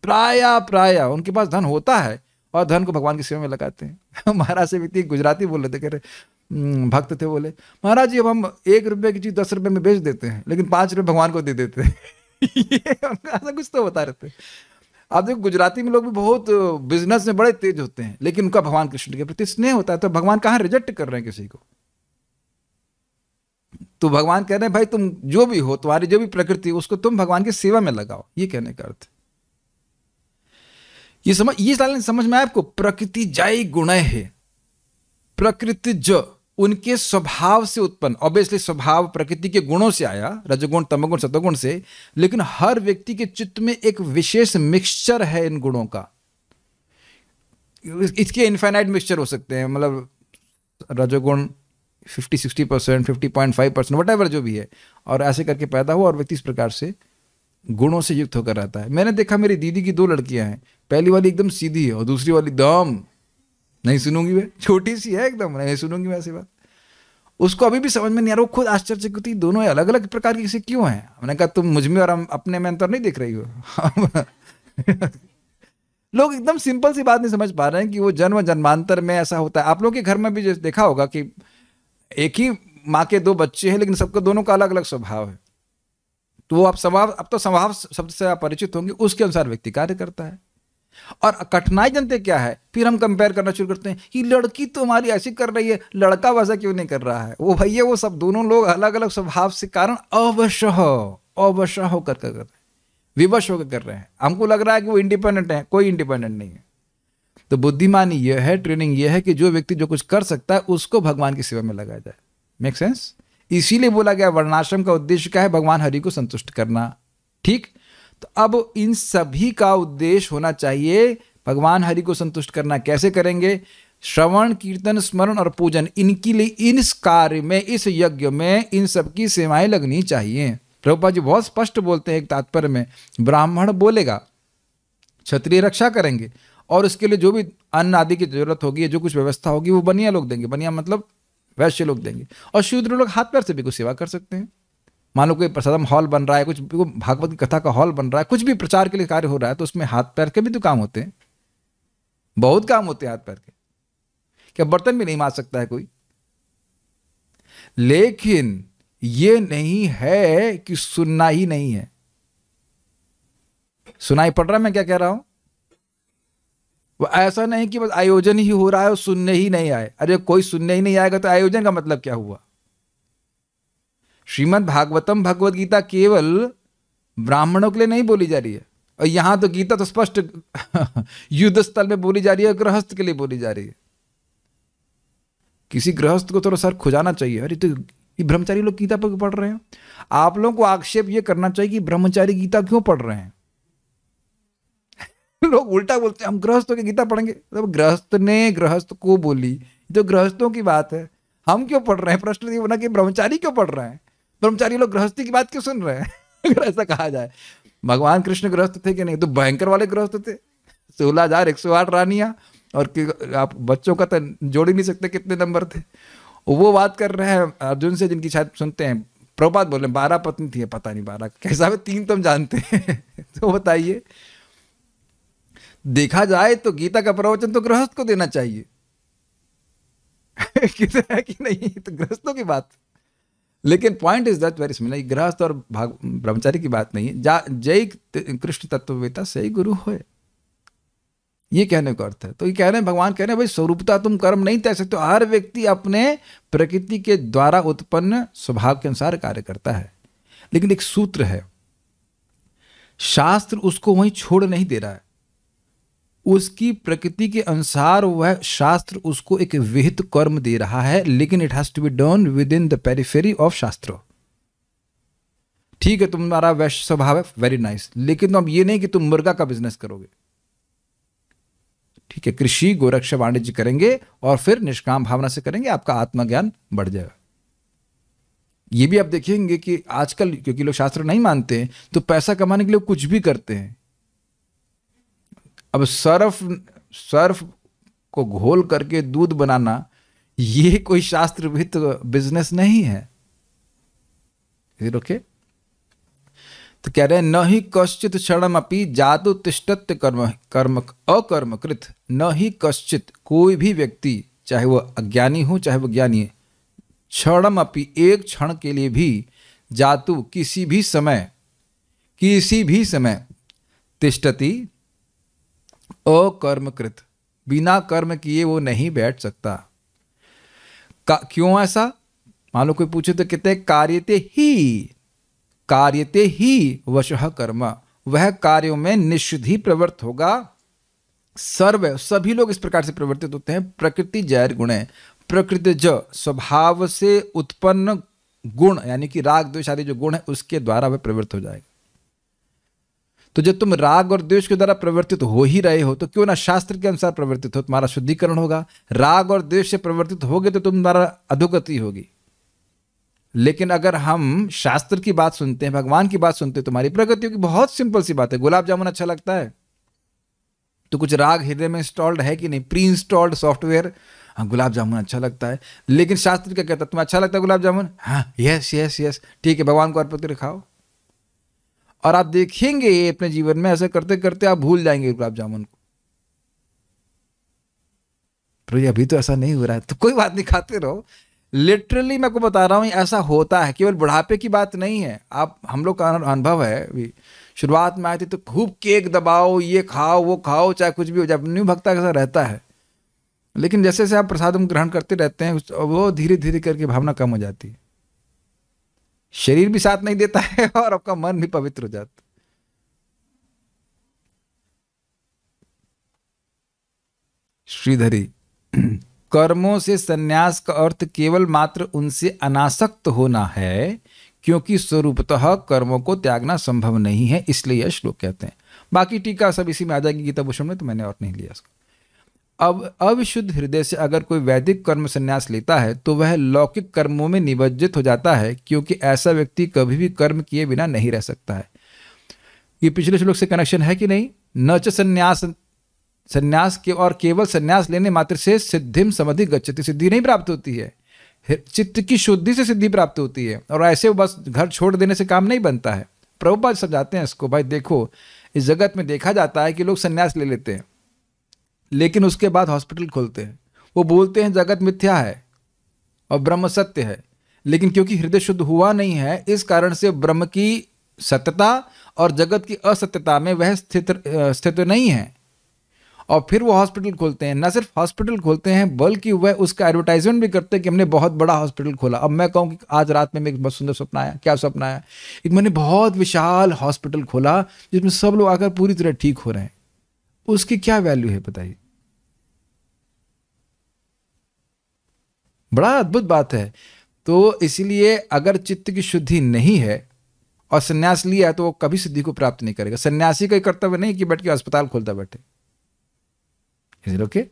प्राय प्राय उनके पास धन होता है और धन को भगवान की सेवा में लगाते हैं महाराज से व्यक्ति गुजराती बोल रहे थे कह रहे हम्म, भक्त थे बोले महाराज जी अब हम एक रुपये की चीज़ दस रुपये में बेच देते हैं लेकिन पांच रुपये भगवान को दे देते हैं ऐसा कुछ तो बता रहे थे आप देखो गुजराती में लोग भी बहुत बिजनेस में बड़े तेज होते हैं लेकिन उनका भगवान कृष्ण के प्रति स्नेह होता है तो भगवान कहाँ रिजेक्ट कर रहे हैं किसी को तो भगवान कह रहे हैं भाई तुम जो भी हो तुम्हारी जो भी प्रकृति उसको तुम भगवान की सेवा में लगाओ ये कहने का अर्थ ये समझ ये समझ में आपको प्रकृति जय गुण है प्रकृति ज उनके स्वभाव से उत्पन्न ऑब्वियसली स्वभाव प्रकृति के गुणों से आया रजगुण तमगुण सतगुण से लेकिन हर व्यक्ति के चित्त में एक विशेष मिक्सचर है इन गुणों का इसके इन्फाइनाइट मिक्सचर हो सकते हैं मतलब रजोगुण fifty sixty percent fifty point five percent whatever जो भी है और ऐसे करके पैदा हुआ और व्यक्ति इस प्रकार से गुणों से युक्त होकर रहता है मैंने देखा मेरी दीदी की दो लड़कियां हैं पहली वाली एकदम सीधी है और दूसरी वाली दम नहीं सुनूंगी मैं छोटी सी है एकदम नहीं सुनूंगी मैं ऐसी बात उसको अभी भी समझ में नहीं आ रहा वो खुद आश्चर्यचकित दोनों अलग अलग प्रकार की से क्यों है हमने कहा तुम मुझ में और हम अपने में अंतर नहीं देख रही हो लोग एकदम सिंपल सी बात नहीं समझ पा रहे हैं कि वो जन्म जन्मांतर में ऐसा होता है आप लोगों के घर में भी जैसे देखा होगा कि एक ही माँ के दो बच्चे हैं लेकिन सबका दोनों का अलग अलग स्वभाव है तो वो आप स्वभाव अब तो स्वभाव शब्द से आप परिचित होंगे उसके अनुसार व्यक्ति कार्य करता है और कठिनाई जनते क्या है फिर हम कंपेयर करना शुरू करते हैं कि लड़की तो हमारी ऐसी कर रही है लड़का वैसा क्यों नहीं कर रहा है वो भैया वो सब दोनों लोग अलग अलग स्वभाव से कारण अवश्य अवश्य होकर कर रहे हैं विवश होकर कर रहे हैं हमको लग रहा है कि वो इंडिपेंडेंट है कोई इंडिपेंडेंट नहीं है तो बुद्धिमानी यह है ट्रेनिंग यह है कि जो व्यक्ति जो कुछ कर सकता है उसको भगवान की सेवा में लगाया जाए मेक सेंस इसीलिए बोला गया वर्णाश्रम का उद्देश्य क्या है भगवान हरि को संतुष्ट करना ठीक तो अब इन सभी का उद्देश्य होना चाहिए भगवान हरि को संतुष्ट करना कैसे करेंगे श्रवण कीर्तन स्मरण और पूजन इनके लिए इन कार्य में इस यज्ञ में इन सबकी सेवाएं लगनी चाहिए प्रभुपा जी बहुत स्पष्ट बोलते हैं एक तात्पर्य में ब्राह्मण बोलेगा क्षत्रिय रक्षा करेंगे और उसके लिए जो भी अन्न आदि की जरूरत होगी जो कुछ व्यवस्था होगी वो बनिया लोग देंगे बनिया मतलब वैश्य लोग देंगे और शूद्र लोग हाथ पैर से भी कुछ सेवा कर सकते हैं मान लो कोई प्रसादम हॉल बन रहा है कुछ भागवत की कथा का हॉल बन रहा है कुछ भी प्रचार के लिए कार्य हो रहा है तो उसमें हाथ पैर के भी तो काम होते हैं बहुत काम होते हैं हाथ पैर के क्या बर्तन भी नहीं मार सकता है कोई लेकिन ये नहीं है कि सुनना ही नहीं है सुनाई पड़ रहा है मैं क्या कह रहा हूं वो ऐसा नहीं कि बस आयोजन ही हो रहा है और सुनने ही नहीं आए अरे कोई सुनने ही नहीं आएगा तो आयोजन का मतलब क्या हुआ श्रीमद् भागवतम भगवद गीता केवल ब्राह्मणों के लिए नहीं बोली जा रही है और यहाँ तो गीता तो स्पष्ट युद्ध स्थल में बोली जा रही है और गृहस्थ के लिए बोली जा रही है किसी गृहस्थ को थोड़ा सर खुजाना चाहिए अरे तो ये ब्रह्मचारी लोग गीता पर पढ़ रहे हैं आप लोगों को आक्षेप ये करना चाहिए कि ब्रह्मचारी गीता क्यों पढ़ रहे हैं लोग उल्टा बोलते हैं हम गृहस्थों की गीता पढ़ेंगे तो गृहस्थ ने गृहस्थ को बोली तो गृहस्थों की बात है हम क्यों पढ़ रहे हैं प्रश्न ये बना कि ब्रह्मचारी क्यों पढ़ रहे हैं कर्मचारी लोग गृहस्थी की बात क्यों सुन रहे हैं अगर ऐसा कहा जाए भगवान कृष्ण गृहस्थ थे कि नहीं तो भयंकर वाले गृहस्थ थे सोलह हजार एक सौ आठ रानियाँ और आप बच्चों का तो जोड़ ही नहीं सकते कितने नंबर थे वो बात कर रहे हैं अर्जुन से जिनकी शायद सुनते हैं प्रभात बोले बारह पत्नी थी पता नहीं बारह कैसा में तीन तो हम जानते हैं तो बताइए देखा जाए तो गीता का प्रवचन तो गृहस्थ को देना चाहिए कि नहीं तो गृहस्थों की बात लेकिन point is that very similar गृहस्थ और ब्रह्मचारी की बात नहीं है जय कृष्ण तत्ववेता सही गुरु हो ये कहने का अर्थ है तो ये कह रहे हैं भगवान कह रहे हैं भाई स्वरूपता तुम कर्म नहीं तय सकते हर व्यक्ति अपने प्रकृति के द्वारा उत्पन्न स्वभाव के अनुसार कार्य करता है लेकिन एक सूत्र है शास्त्र उसको वहीं छोड़ नहीं दे रहा है उसकी प्रकृति के अनुसार वह शास्त्र उसको एक विहित कर्म दे रहा है लेकिन it has to be done within the periphery of shastra ठीक है तुम्हारा वैश्य स्वभाव है वेरी नाइस लेकिन तुम तो ये नहीं कि तुम मुर्गा का बिजनेस करोगे ठीक है कृषि गोरक्षा वाणिज्य करेंगे और फिर निष्काम भावना से करेंगे आपका आत्मज्ञान बढ़ जाएगा ये भी आप देखेंगे कि आजकल क्योंकि लोग शास्त्र नहीं मानते तो पैसा कमाने के लिए कुछ भी करते हैं अब सर्फ सर्फ को घोल करके दूध बनाना ये कोई शास्त्रविद बिजनेस नहीं है ओके तो कह रहे हैं न ही कश्चित क्षणम अपनी जादु तिष्ट कर्म कर्म अकर्मकृत न ही कश्चित कोई भी व्यक्ति चाहे वह अज्ञानी हो चाहे वह ज्ञानी है क्षणम अपी एक क्षण के लिए भी जातु किसी भी समय किसी भी समय तिष्टति अकर्मकृत बिना कर्म किए वो नहीं बैठ सकता का, क्यों ऐसा मान लो कोई पूछे तो कहते हैं कार्यते ही कार्यते ही वशह कर्म वह कार्यों में ही प्रवृत्त होगा सर्व सभी लोग इस प्रकार से प्रवर्तित होते हैं प्रकृति जैर गुण है प्रकृति ज स्वभाव से उत्पन्न गुण यानी कि राग द्वेष आदि जो गुण है उसके द्वारा वह प्रवृत्त हो जाएगा तो जब तुम राग और द्वेष के द्वारा प्रवर्तित हो ही रहे हो तो क्यों ना शास्त्र के अनुसार प्रवर्तित हो तुम्हारा शुद्धिकरण होगा राग और द्वेष से प्रवर्तित हो तो तुम्हारा अधोगति होगी लेकिन अगर हम शास्त्र की बात सुनते हैं भगवान की बात सुनते हैं तुम्हारी तो प्रगति होगी बहुत सिंपल सी बात है गुलाब जामुन अच्छा लगता है तो कुछ राग हृदय में इंस्टॉल्ड है कि नहीं प्री इंस्टॉल्ड सॉफ्टवेयर हाँ गुलाब जामुन अच्छा लगता है लेकिन शास्त्र क्या कहता है तुम्हें अच्छा लगता है गुलाब जामुन हाँ यस यस यस ठीक है भगवान को अर्पित खाओ और आप देखेंगे ये अपने जीवन में ऐसा करते करते आप भूल जाएंगे गुलाब जामुन को पर अभी तो ऐसा नहीं हो रहा है तो कोई बात नहीं खाते रहो लिटरली मैं आपको बता रहा हूँ ऐसा होता है केवल बुढ़ापे की बात नहीं है आप हम लोग का अनुभव है अभी शुरुआत में आए थे तो खूब केक दबाओ ये खाओ वो खाओ चाहे कुछ भी हो जाए न्यू भक्ता कैसा रहता है लेकिन जैसे जैसे आप प्रसाद ग्रहण करते रहते हैं वो धीरे धीरे करके भावना कम हो जाती है शरीर भी साथ नहीं देता है और आपका मन भी पवित्र हो जाता श्रीधरी कर्मों से सन्यास का अर्थ केवल मात्र उनसे अनासक्त होना है क्योंकि स्वरूपतः कर्मों को त्यागना संभव नहीं है इसलिए यह श्लोक कहते हैं बाकी टीका सब इसी में आ जाएगी गीता भूषण में तो मैंने और नहीं लिया इसको अब अविशुद्ध हृदय से अगर कोई वैदिक कर्म संन्यास लेता है तो वह लौकिक कर्मों में निवज्जित हो जाता है क्योंकि ऐसा व्यक्ति कभी भी कर्म किए बिना नहीं रह सकता है ये पिछले श्लोक से कनेक्शन है कि नहीं न च संन्यास संन्यास के और केवल संन्यास लेने मात्र से सिद्धिम समधि गच्छति सिद्धि नहीं प्राप्त होती है चित्त की शुद्धि से सिद्धि प्राप्त होती है और ऐसे बस घर छोड़ देने से काम नहीं बनता है प्रभुपाद समझाते हैं इसको भाई देखो इस जगत में देखा जाता है कि लोग संन्यास ले लेते हैं लेकिन उसके बाद हॉस्पिटल खोलते हैं वो बोलते हैं जगत मिथ्या है और ब्रह्म सत्य है लेकिन क्योंकि हृदय शुद्ध हुआ नहीं है इस कारण से ब्रह्म की सत्यता और जगत की असत्यता में वह स्थित स्थित नहीं है और फिर वो हॉस्पिटल खोलते हैं न सिर्फ हॉस्पिटल खोलते हैं बल्कि वह उसका एडवर्टाइजमेंट भी करते हैं कि हमने बहुत बड़ा हॉस्पिटल खोला अब मैं कहूँ कि आज रात में एक बहुत सुंदर सपना आया क्या सपना आया एक मैंने बहुत विशाल हॉस्पिटल खोला जिसमें सब लोग आकर पूरी तरह ठीक हो रहे हैं उसकी क्या वैल्यू है बताइए बड़ा अद्भुत बात है तो इसीलिए अगर चित्त की शुद्धि नहीं है और सन्यास लिया तो वो कभी सिद्धि को प्राप्त नहीं करेगा सन्यासी का कर्तव्य नहीं कि बैठ के अस्पताल खोलता बैठे ओके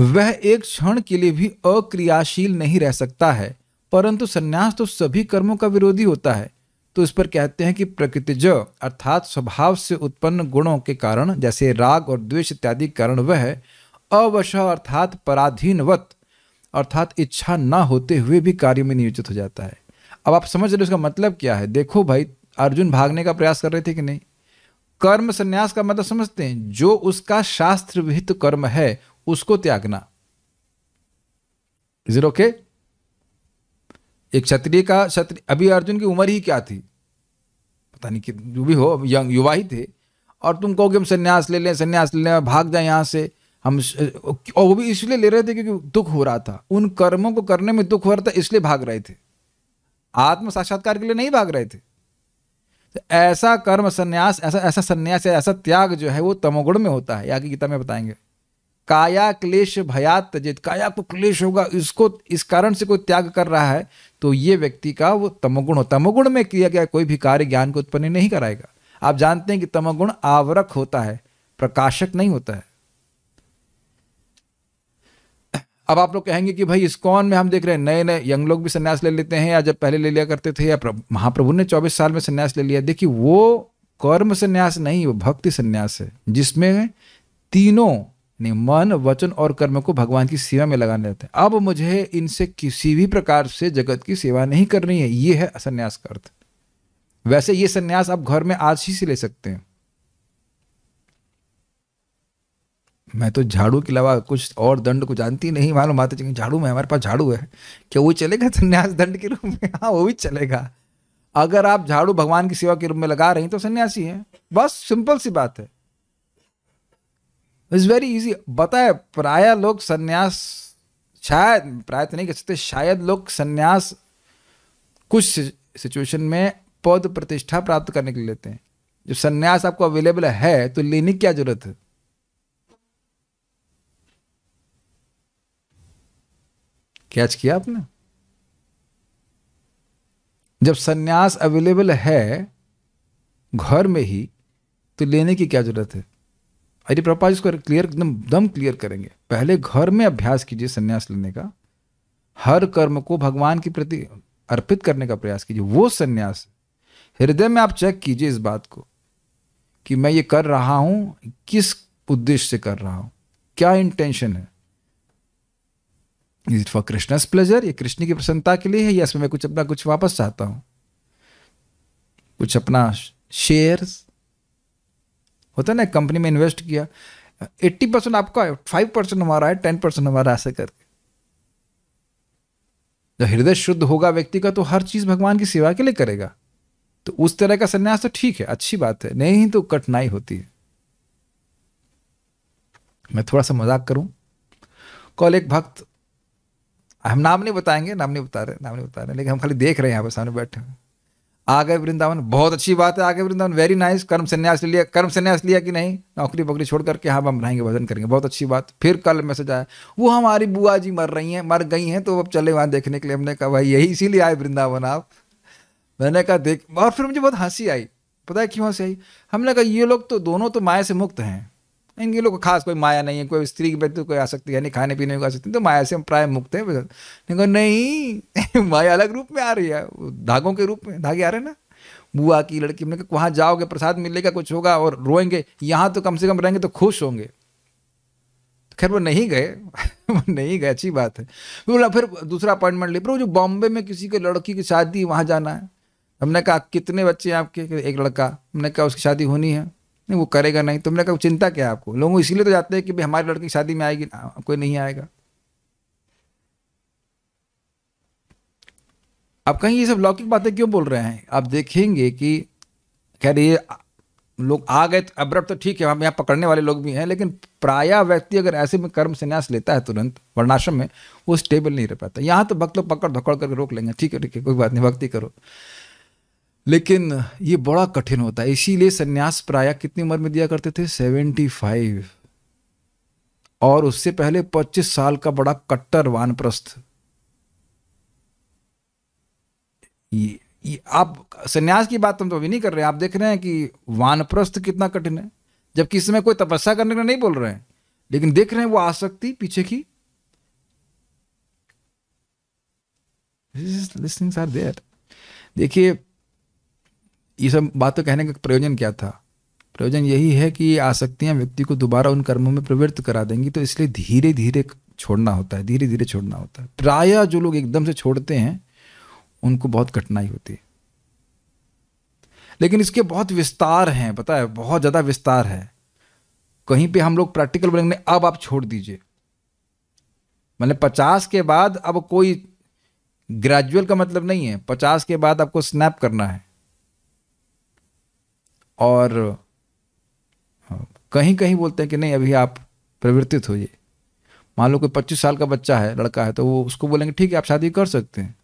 वह एक क्षण के लिए भी अक्रियाशील नहीं रह सकता है परंतु सन्यास तो सभी कर्मों का विरोधी होता है तो इस पर कहते हैं कि प्रकृतिज अर्थात स्वभाव से उत्पन्न गुणों के कारण जैसे राग और द्वेष इत्यादि कारण वह अवश अर्थात पराधीनवत अर्थात इच्छा ना होते हुए भी कार्य में नियोजित हो जाता है अब आप समझ रहे उसका मतलब क्या है देखो भाई अर्जुन भागने का प्रयास कर रहे थे कि नहीं कर्म संन्यास का मतलब समझते हैं जो उसका शास्त्र विहित कर्म है उसको त्यागना इज इट ओके एक क्षत्रिय का क्षत्रिय अभी अर्जुन की उम्र ही क्या थी पता नहीं कि जो भी हो यंग युवा ही थे और तुम कि हम संन्यास ले लें सन्यास ले लें भाग जाए यहाँ से हम और वो भी इसलिए ले रहे थे क्योंकि दुख हो रहा था उन कर्मों को करने में दुख हो रहा था इसलिए भाग रहे थे आत्म साक्षात्कार के लिए नहीं भाग रहे थे तो ऐसा कर्म संन्यास ऐसा ऐसा संन्यास ऐसा त्याग जो है वो तमोगुण में होता है आगे गीता में बताएंगे काया क्लेश भयात तजित काया को क्लेश होगा इसको इस कारण से कोई त्याग कर रहा है तो ये व्यक्ति का वो तमोगुण हो तमोगुण में किया गया कोई भी कार्य ज्ञान को उत्पन्न नहीं कराएगा आप जानते हैं कि तमोगुण आवरक होता है प्रकाशक नहीं होता है अब आप लोग कहेंगे कि भाई कौन में हम देख रहे हैं नए नए यंग लोग भी सन्यास ले लेते हैं या जब पहले ले लिया करते थे या महाप्रभु ने चौबीस साल में सन्यास ले लिया देखिए वो कर्म संन्यास नहीं वो भक्ति संन्यास है जिसमें तीनों नहीं मन वचन और कर्म को भगवान की सेवा में लगाने देते हैं अब मुझे इनसे किसी भी प्रकार से जगत की सेवा नहीं करनी है ये है संन्यास का अर्थ वैसे ये संन्यास आप घर में आज ही से ले सकते हैं मैं तो झाड़ू के अलावा कुछ और दंड को जानती नहीं मालूम माता जी झाड़ू में हमारे पास झाड़ू है क्या वो चलेगा संन्यास दंड के रूप में हाँ वो भी चलेगा अगर आप झाड़ू भगवान की सेवा के रूप में लगा रही तो सन्यासी हैं बस सिंपल सी बात है इज़ वेरी इजी बताए प्राय लोग संन्यास शायद प्राय तो नहीं कह सकते शायद लोग संन्यास कुछ सिचुएशन में पद प्रतिष्ठा प्राप्त करने के लिए लेते हैं जब संन्यास आपको अवेलेबल है तो लेने की क्या जरूरत है कैच किया आपने जब संन्यास अवेलेबल है घर में ही तो लेने की क्या जरूरत है अरे प्रभा इसको क्लियर एकदम दम क्लियर करेंगे पहले घर में अभ्यास कीजिए संन्यास लेने का हर कर्म को भगवान के प्रति अर्पित करने का प्रयास कीजिए वो संन्यास हृदय में आप चेक कीजिए इस बात को कि मैं ये कर रहा हूं किस उद्देश्य से कर रहा हूं क्या इंटेंशन है is it for Krishna's pleasure ये कृष्ण की प्रसन्नता के लिए है या इसमें मैं कुछ अपना कुछ वापस चाहता हूं कुछ अपना शेयर्स होता है ना कंपनी में इन्वेस्ट किया एट्टी परसेंट आपका है फाइव परसेंट हमारा है टेन परसेंट हमारा ऐसे करके जब हृदय शुद्ध होगा व्यक्ति का तो हर चीज़ भगवान की सेवा के लिए करेगा तो उस तरह का संन्यास तो ठीक है अच्छी बात है नहीं तो कठिनाई होती है मैं थोड़ा सा मजाक करूं कल एक भक्त हम नाम नहीं बताएंगे नाम नहीं बता रहे नाम नहीं बता रहे लेकिन हम खाली देख रहे हैं यहाँ पर सामने बैठे हुए आ गए वृंदावन बहुत अच्छी बात है आ गए वृंदावन वेरी नाइस कर्म संन्यास लिया कर्म संन्यास लिया कि नहीं नौकरी बकरी छोड़ करके हाँ हम रहेंगे भजन करेंगे बहुत अच्छी बात फिर कल मैसेज आया वो हमारी बुआ जी मर रही हैं मर गई हैं तो अब चले वहाँ देखने के लिए हमने कहा भाई यही इसीलिए आए वृंदावन आप मैंने कहा देख और फिर मुझे बहुत हंसी आई पता है क्यों हंसी आई हमने कहा ये लोग तो दोनों तो माया से मुक्त हैं इनके लोग खास कोई माया नहीं है कोई स्त्री के प्रति तो कोई आसक्ति है नहीं खाने पीने की आसक्ति तो माया से हम प्राय मुक्त है नहीं, नहीं माया अलग रूप में आ रही है धागों के रूप में धागे आ रहे हैं ना बुआ की लड़की हमने कहा वहाँ जाओगे प्रसाद मिलेगा कुछ होगा और रोएंगे यहाँ तो कम से कम रहेंगे तो खुश होंगे तो खैर वो नहीं गए वो नहीं गए अच्छी बात है बोला फिर दूसरा अपॉइंटमेंट ले वो जो बॉम्बे में किसी के लड़की की शादी वहाँ जाना है हमने कहा कितने बच्चे हैं आपके एक लड़का हमने कहा उसकी शादी होनी है नहीं वो करेगा नहीं तुमने तो कहा चिंता क्या आपको लोग इसीलिए तो जाते हैं कि भाई हमारी लड़की शादी में आएगी ना हाँ, कोई नहीं आएगा आप कहीं ये सब लौकिक बातें क्यों बोल रहे हैं आप देखेंगे कि खैर ये लोग आ गए तो अब्रप्ट तो ठीक है हम यहाँ पकड़ने वाले लोग भी हैं लेकिन प्राय व्यक्ति अगर ऐसे में कर्म संन्यास लेता है तुरंत वर्णाश्रम में वो स्टेबल नहीं रह पाता यहाँ तो भक्त लोग पकड़ धकड़ करके रोक लेंगे ठीक है ठीक है कोई बात नहीं भक्ति करो लेकिन ये बड़ा कठिन होता है इसीलिए संन्यास प्राय कितनी उम्र में दिया करते थे सेवेंटी फाइव और उससे पहले पच्चीस साल का बड़ा कट्टर वानप्रस्थ ये, ये आप सन्यास की बात हम तो अभी नहीं कर रहे आप देख रहे हैं कि वानप्रस्थ कितना कठिन है जबकि इसमें कोई तपस्या करने का नहीं बोल रहे हैं लेकिन देख रहे हैं वो आसक्ति पीछे की देखिए ये सब बात तो कहने का प्रयोजन क्या था प्रयोजन यही है कि ये आसक्तियाँ व्यक्ति को दोबारा उन कर्मों में प्रवृत्त करा देंगी तो इसलिए धीरे धीरे छोड़ना होता है धीरे धीरे छोड़ना होता है प्राय जो लोग एकदम से छोड़ते हैं उनको बहुत कठिनाई होती है लेकिन इसके बहुत विस्तार हैं पता है बहुत ज़्यादा विस्तार है कहीं पे हम लोग प्रैक्टिकल बोलेंगे अब आप छोड़ दीजिए मतलब पचास के बाद अब कोई ग्रेजुअल का मतलब नहीं है पचास के बाद आपको स्नैप करना है और कहीं कहीं बोलते हैं कि नहीं अभी आप प्रवृत्तित होइए मान लो कोई पच्चीस साल का बच्चा है लड़का है तो वो उसको बोलेंगे ठीक है आप शादी कर सकते हैं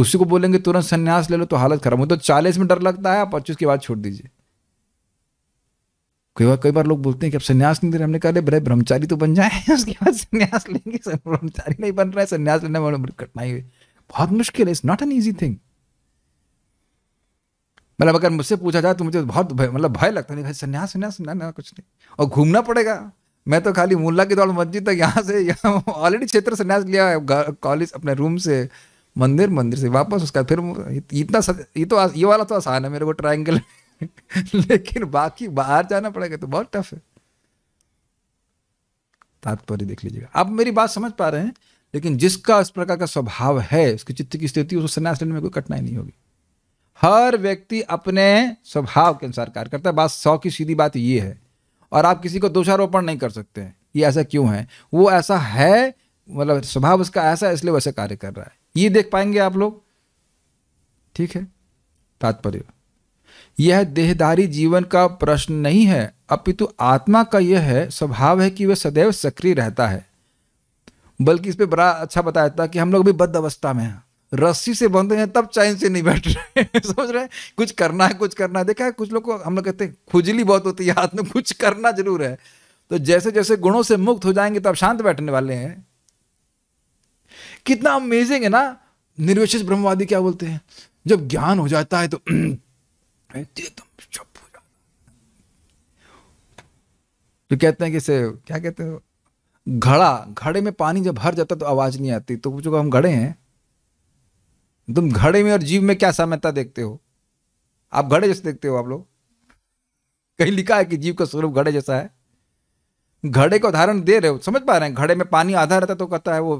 उसी को बोलेंगे तुरंत संन्यास ले लो तो हालत खराब हो तो चालीस में डर लगता है आप पच्चीस के बाद छोड़ दीजिए कई बार कई बार लोग बोलते हैं कि अब सन्यास नहीं दे रहे हमने कहा बड़े ब्रह्मचारी तो बन जाए उसके बाद सन्यास लेंगे ब्रह्मचारी नहीं बन रहा है सन्यास लेने में बड़ी कठिनाई हुई बहुत मुश्किल है it's not an easy thing मतलब अगर मुझसे पूछा जाए तो मुझे बहुत मतलब भय लगता नहीं सन्यास सन्यास ना ना कुछ नहीं और घूमना पड़ेगा मैं तो खाली मुल्ला की दौड़ मस्जिद तक यहाँ से ऑलरेडी क्षेत्र सन्यास लिया है कॉलेज अपने रूम से मंदिर मंदिर से वापस उसका फिर इतना ये तो ये वाला तो आसान है मेरे को ट्राइंगल लेकिन बाकी बाहर जाना पड़ेगा तो बहुत टफ है तात्पर्य देख लीजिएगा आप मेरी बात समझ पा रहे हैं लेकिन जिसका इस प्रकार का स्वभाव है उसकी चित्त की स्थिति उसको सन्यास लेने में कोई कठिनाई नहीं होगी हर व्यक्ति अपने स्वभाव के अनुसार कार्य करता है बात सौ की सीधी बात ये है और आप किसी को दोषारोपण नहीं कर सकते हैं ये ऐसा क्यों है वो ऐसा है मतलब स्वभाव उसका ऐसा है इसलिए वैसे कार्य कर रहा है ये देख पाएंगे आप लोग ठीक है तात्पर्य यह देहदारी जीवन का प्रश्न नहीं है अपितु आत्मा का यह है स्वभाव है कि वह सदैव सक्रिय रहता है बल्कि इस पर बड़ा अच्छा बताया था कि हम लोग भी बद्ध अवस्था में हैं रस्सी से बंधे हैं तब चैन से नहीं बैठ रहे समझ रहे हैं कुछ करना है कुछ करना है देखा है कुछ लोग को हम लोग कहते हैं खुजली बहुत होती है हाथ में कुछ करना जरूर है तो जैसे जैसे गुणों से मुक्त हो जाएंगे तो शांत बैठने वाले हैं कितना अमेजिंग है ना निर्वेशित ब्रह्मवादी क्या बोलते हैं जब ज्ञान हो जाता है तो चुप हो तो कहते हैं कि से क्या कहते हैं घड़ा घड़े में पानी जब भर जाता तो आवाज नहीं आती तो जो हम घड़े हैं तुम घड़े में और जीव में क्या साम्यता देखते हो आप घड़े जैसे देखते हो आप लोग कहीं लिखा है कि जीव का स्वरूप घड़े जैसा है घड़े का उदाहरण दे रहे हो समझ पा रहे हैं घड़े में पानी आधा रहता तो कहता है वो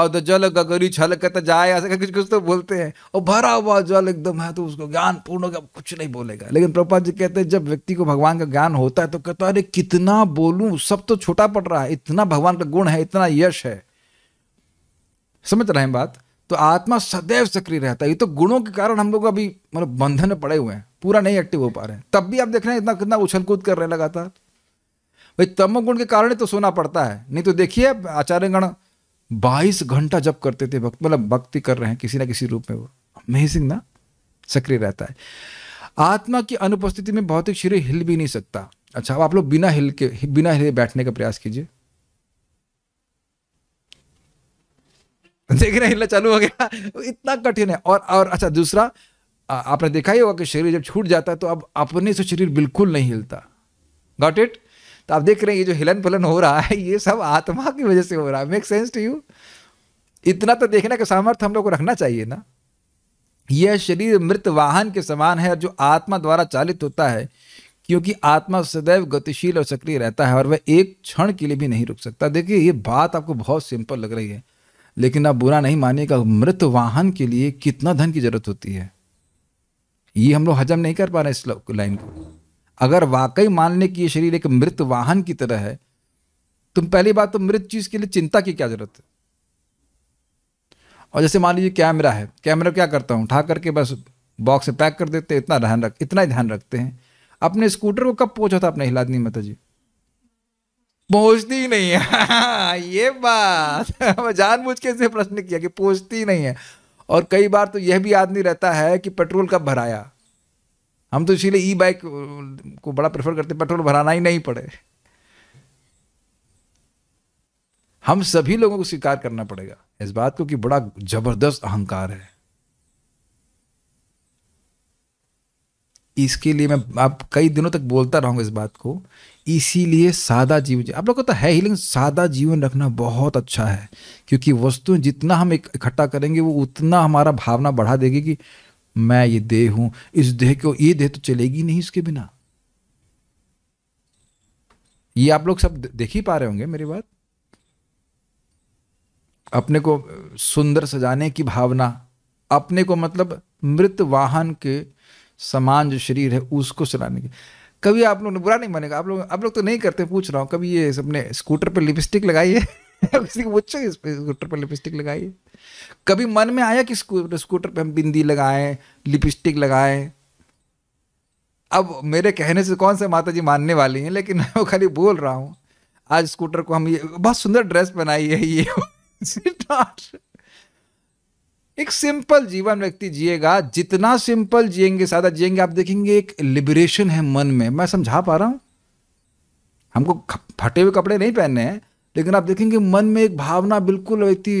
और तो जल गगरी छल कहता जाए ऐसा कुछ कुछ तो बोलते हैं और भरा हुआ जल एकदम है तो उसको ज्ञान पूर्ण होगा कुछ नहीं बोलेगा लेकिन प्रभुपाद जी कहते हैं जब व्यक्ति को भगवान का ज्ञान होता है तो कहता है अरे कितना बोलूं सब तो छोटा पड़ रहा है इतना भगवान का गुण है इतना यश है समझ रहे हैं बात तो आत्मा सदैव सक्रिय रहता है ये तो गुणों के कारण हम लोग अभी मतलब बंधन में पड़े हुए हैं पूरा नहीं एक्टिव हो पा रहे हैं तब भी आप देख रहे हैं इतना कितना उछल कूद कर रहे हैं लगातार भाई तमो गुण के कारण ही तो सोना पड़ता है नहीं तो देखिए आचार्यगण बाईस घंटा जब करते थे भक्त मतलब भक्ति कर रहे हैं किसी ना किसी रूप में वो अमेजिंग ना सक्रिय रहता है आत्मा की अनुपस्थिति में भौतिक शरीर हिल भी नहीं सकता अच्छा अब आप लोग बिना हिल के बिना हिले बैठने का प्रयास कीजिए देखना हिलना चालू हो गया इतना कठिन है और और अच्छा दूसरा आपने देखा ही होगा कि शरीर जब छूट जाता है तो अब अपने से शरीर बिल्कुल नहीं हिलता गॉट इट तो आप देख रहे हैं ये जो हिलन पुलन हो रहा है ये सब आत्मा की वजह से हो रहा है मेक सेंस टू यू इतना तो देखने का सामर्थ्य हम लोग को रखना चाहिए ना यह शरीर मृत वाहन के समान है जो आत्मा द्वारा चालित होता है क्योंकि आत्मा सदैव गतिशील और सक्रिय रहता है और वह एक क्षण के लिए भी नहीं रुक सकता देखिए ये बात आपको बहुत सिंपल लग रही है लेकिन आप बुरा नहीं मानिएगा मृत वाहन के लिए कितना धन की जरूरत होती है ये हम लोग हजम नहीं कर पा रहे इस लाइन को अगर वाकई मान लें कि ये शरीर एक मृत वाहन की तरह है तुम तो पहली बात तो मृत चीज के लिए चिंता की क्या जरूरत है और जैसे मान लीजिए कैमरा है कैमरा क्या करता हूँ उठा करके बस बॉक्स में पैक कर देते हैं इतना ध्यान रख इतना ही ध्यान रखते हैं अपने स्कूटर को कब पहुंचा था अपने हिलादनी माता जी पहुंचती नहीं है ये बात जानबूझ के इसे प्रश्न किया कि पहुंचती नहीं है और कई बार तो यह भी आदमी रहता है कि पेट्रोल कब भराया हम तो इसीलिए ई बाइक को बड़ा प्रेफर करते पेट्रोल भराना ही नहीं पड़े हम सभी लोगों को स्वीकार करना पड़ेगा इस बात को कि बड़ा जबरदस्त अहंकार है इसके लिए मैं आप कई दिनों तक बोलता रहूंगा इस बात को इसीलिए सादा जीवन जी आप लोग को तो है ही लेकिन सादा जीवन रखना बहुत अच्छा है क्योंकि वस्तु जितना हम इकट्ठा करेंगे वो उतना हमारा भावना बढ़ा देगी कि मैं ये देह हूं इस देह को ये देह तो चलेगी नहीं इसके बिना ये आप लोग सब देख ही पा रहे होंगे मेरी बात अपने को सुंदर सजाने की भावना अपने को मतलब मृत वाहन के समान जो शरीर है उसको सजाने की कभी आप लोग ने बुरा नहीं मानेगा आप लोग आप लोग तो नहीं करते पूछ रहा हूँ कभी ये सबने स्कूटर पर लिपस्टिक लगाई है किसी को पूछो स्कूटर पर लिपस्टिक लगाइए कभी मन में आया कि स्कूटर पर हम बिंदी लगाएं लिपस्टिक लगाएं अब मेरे कहने से कौन से माता जी मानने वाली हैं लेकिन मैं खाली बोल रहा हूँ आज स्कूटर को हम ये बहुत सुंदर ड्रेस बनाई है ये एक सिंपल जीवन व्यक्ति जिएगा जितना सिंपल जिएंगे सादा जिएंगे आप देखेंगे एक लिबरेशन है मन में मैं समझा पा रहा हूं हमको फटे हुए कपड़े नहीं पहनने हैं लेकिन आप देखेंगे मन में एक भावना बिल्कुल व्यक्ति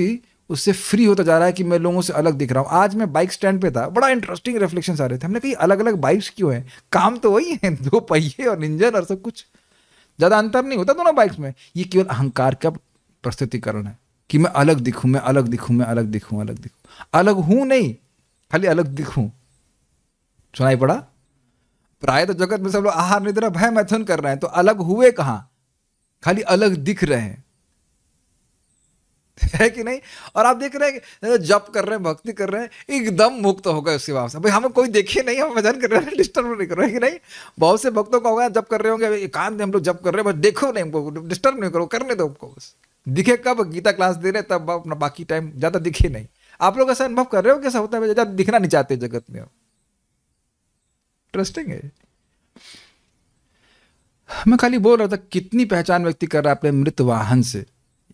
उससे फ्री होता जा रहा है कि मैं लोगों से अलग दिख रहा हूँ आज मैं बाइक स्टैंड पे था बड़ा इंटरेस्टिंग रिफ्लेक्शन आ रहे थे हमने कहीं अलग अलग बाइक्स क्यों है काम तो वही है दो पहिए और इंजन और सब कुछ ज़्यादा अंतर नहीं होता दोनों बाइक्स में ये केवल अहंकार का प्रस्तुतिकरण है कि मैं अलग दिखूं मैं अलग दिखूं मैं अलग दिखूं अलग दिखूं अलग हूं नहीं खाली अलग दिखूं सुनाई पड़ा प्राय तो जगत में सब लोग आहार निद्रा भय मैथुन कर रहे हैं तो अलग हुए कहा खाली अलग दिख रहे हैं है कि नहीं और आप देख रहे हैं जप कर रहे हैं भक्ति कर रहे हैं एकदम मुक्त हो गए उसके वापस भाई हमें कोई देखे नहीं हम भजन कर रहे हैं डिस्टर्ब नहीं कर रहे हैं कि नहीं बहुत से भक्तों का होगा जब कर रहे होंगे एकांत में हम लोग जब कर रहे हैं बस देखो नहीं हमको डिस्टर्ब नहीं करो करने दो हमको बस दिखे कब गीता क्लास दे रहे तब अपना बाकी टाइम ज़्यादा दिखे नहीं आप लोग ऐसा अनुभव कर रहे हो कैसा होता है ज़्यादा दिखना नहीं चाहते जगत में इंटरेस्टिंग है मैं खाली बोल रहा था कितनी पहचान व्यक्ति कर रहा है अपने मृत वाहन से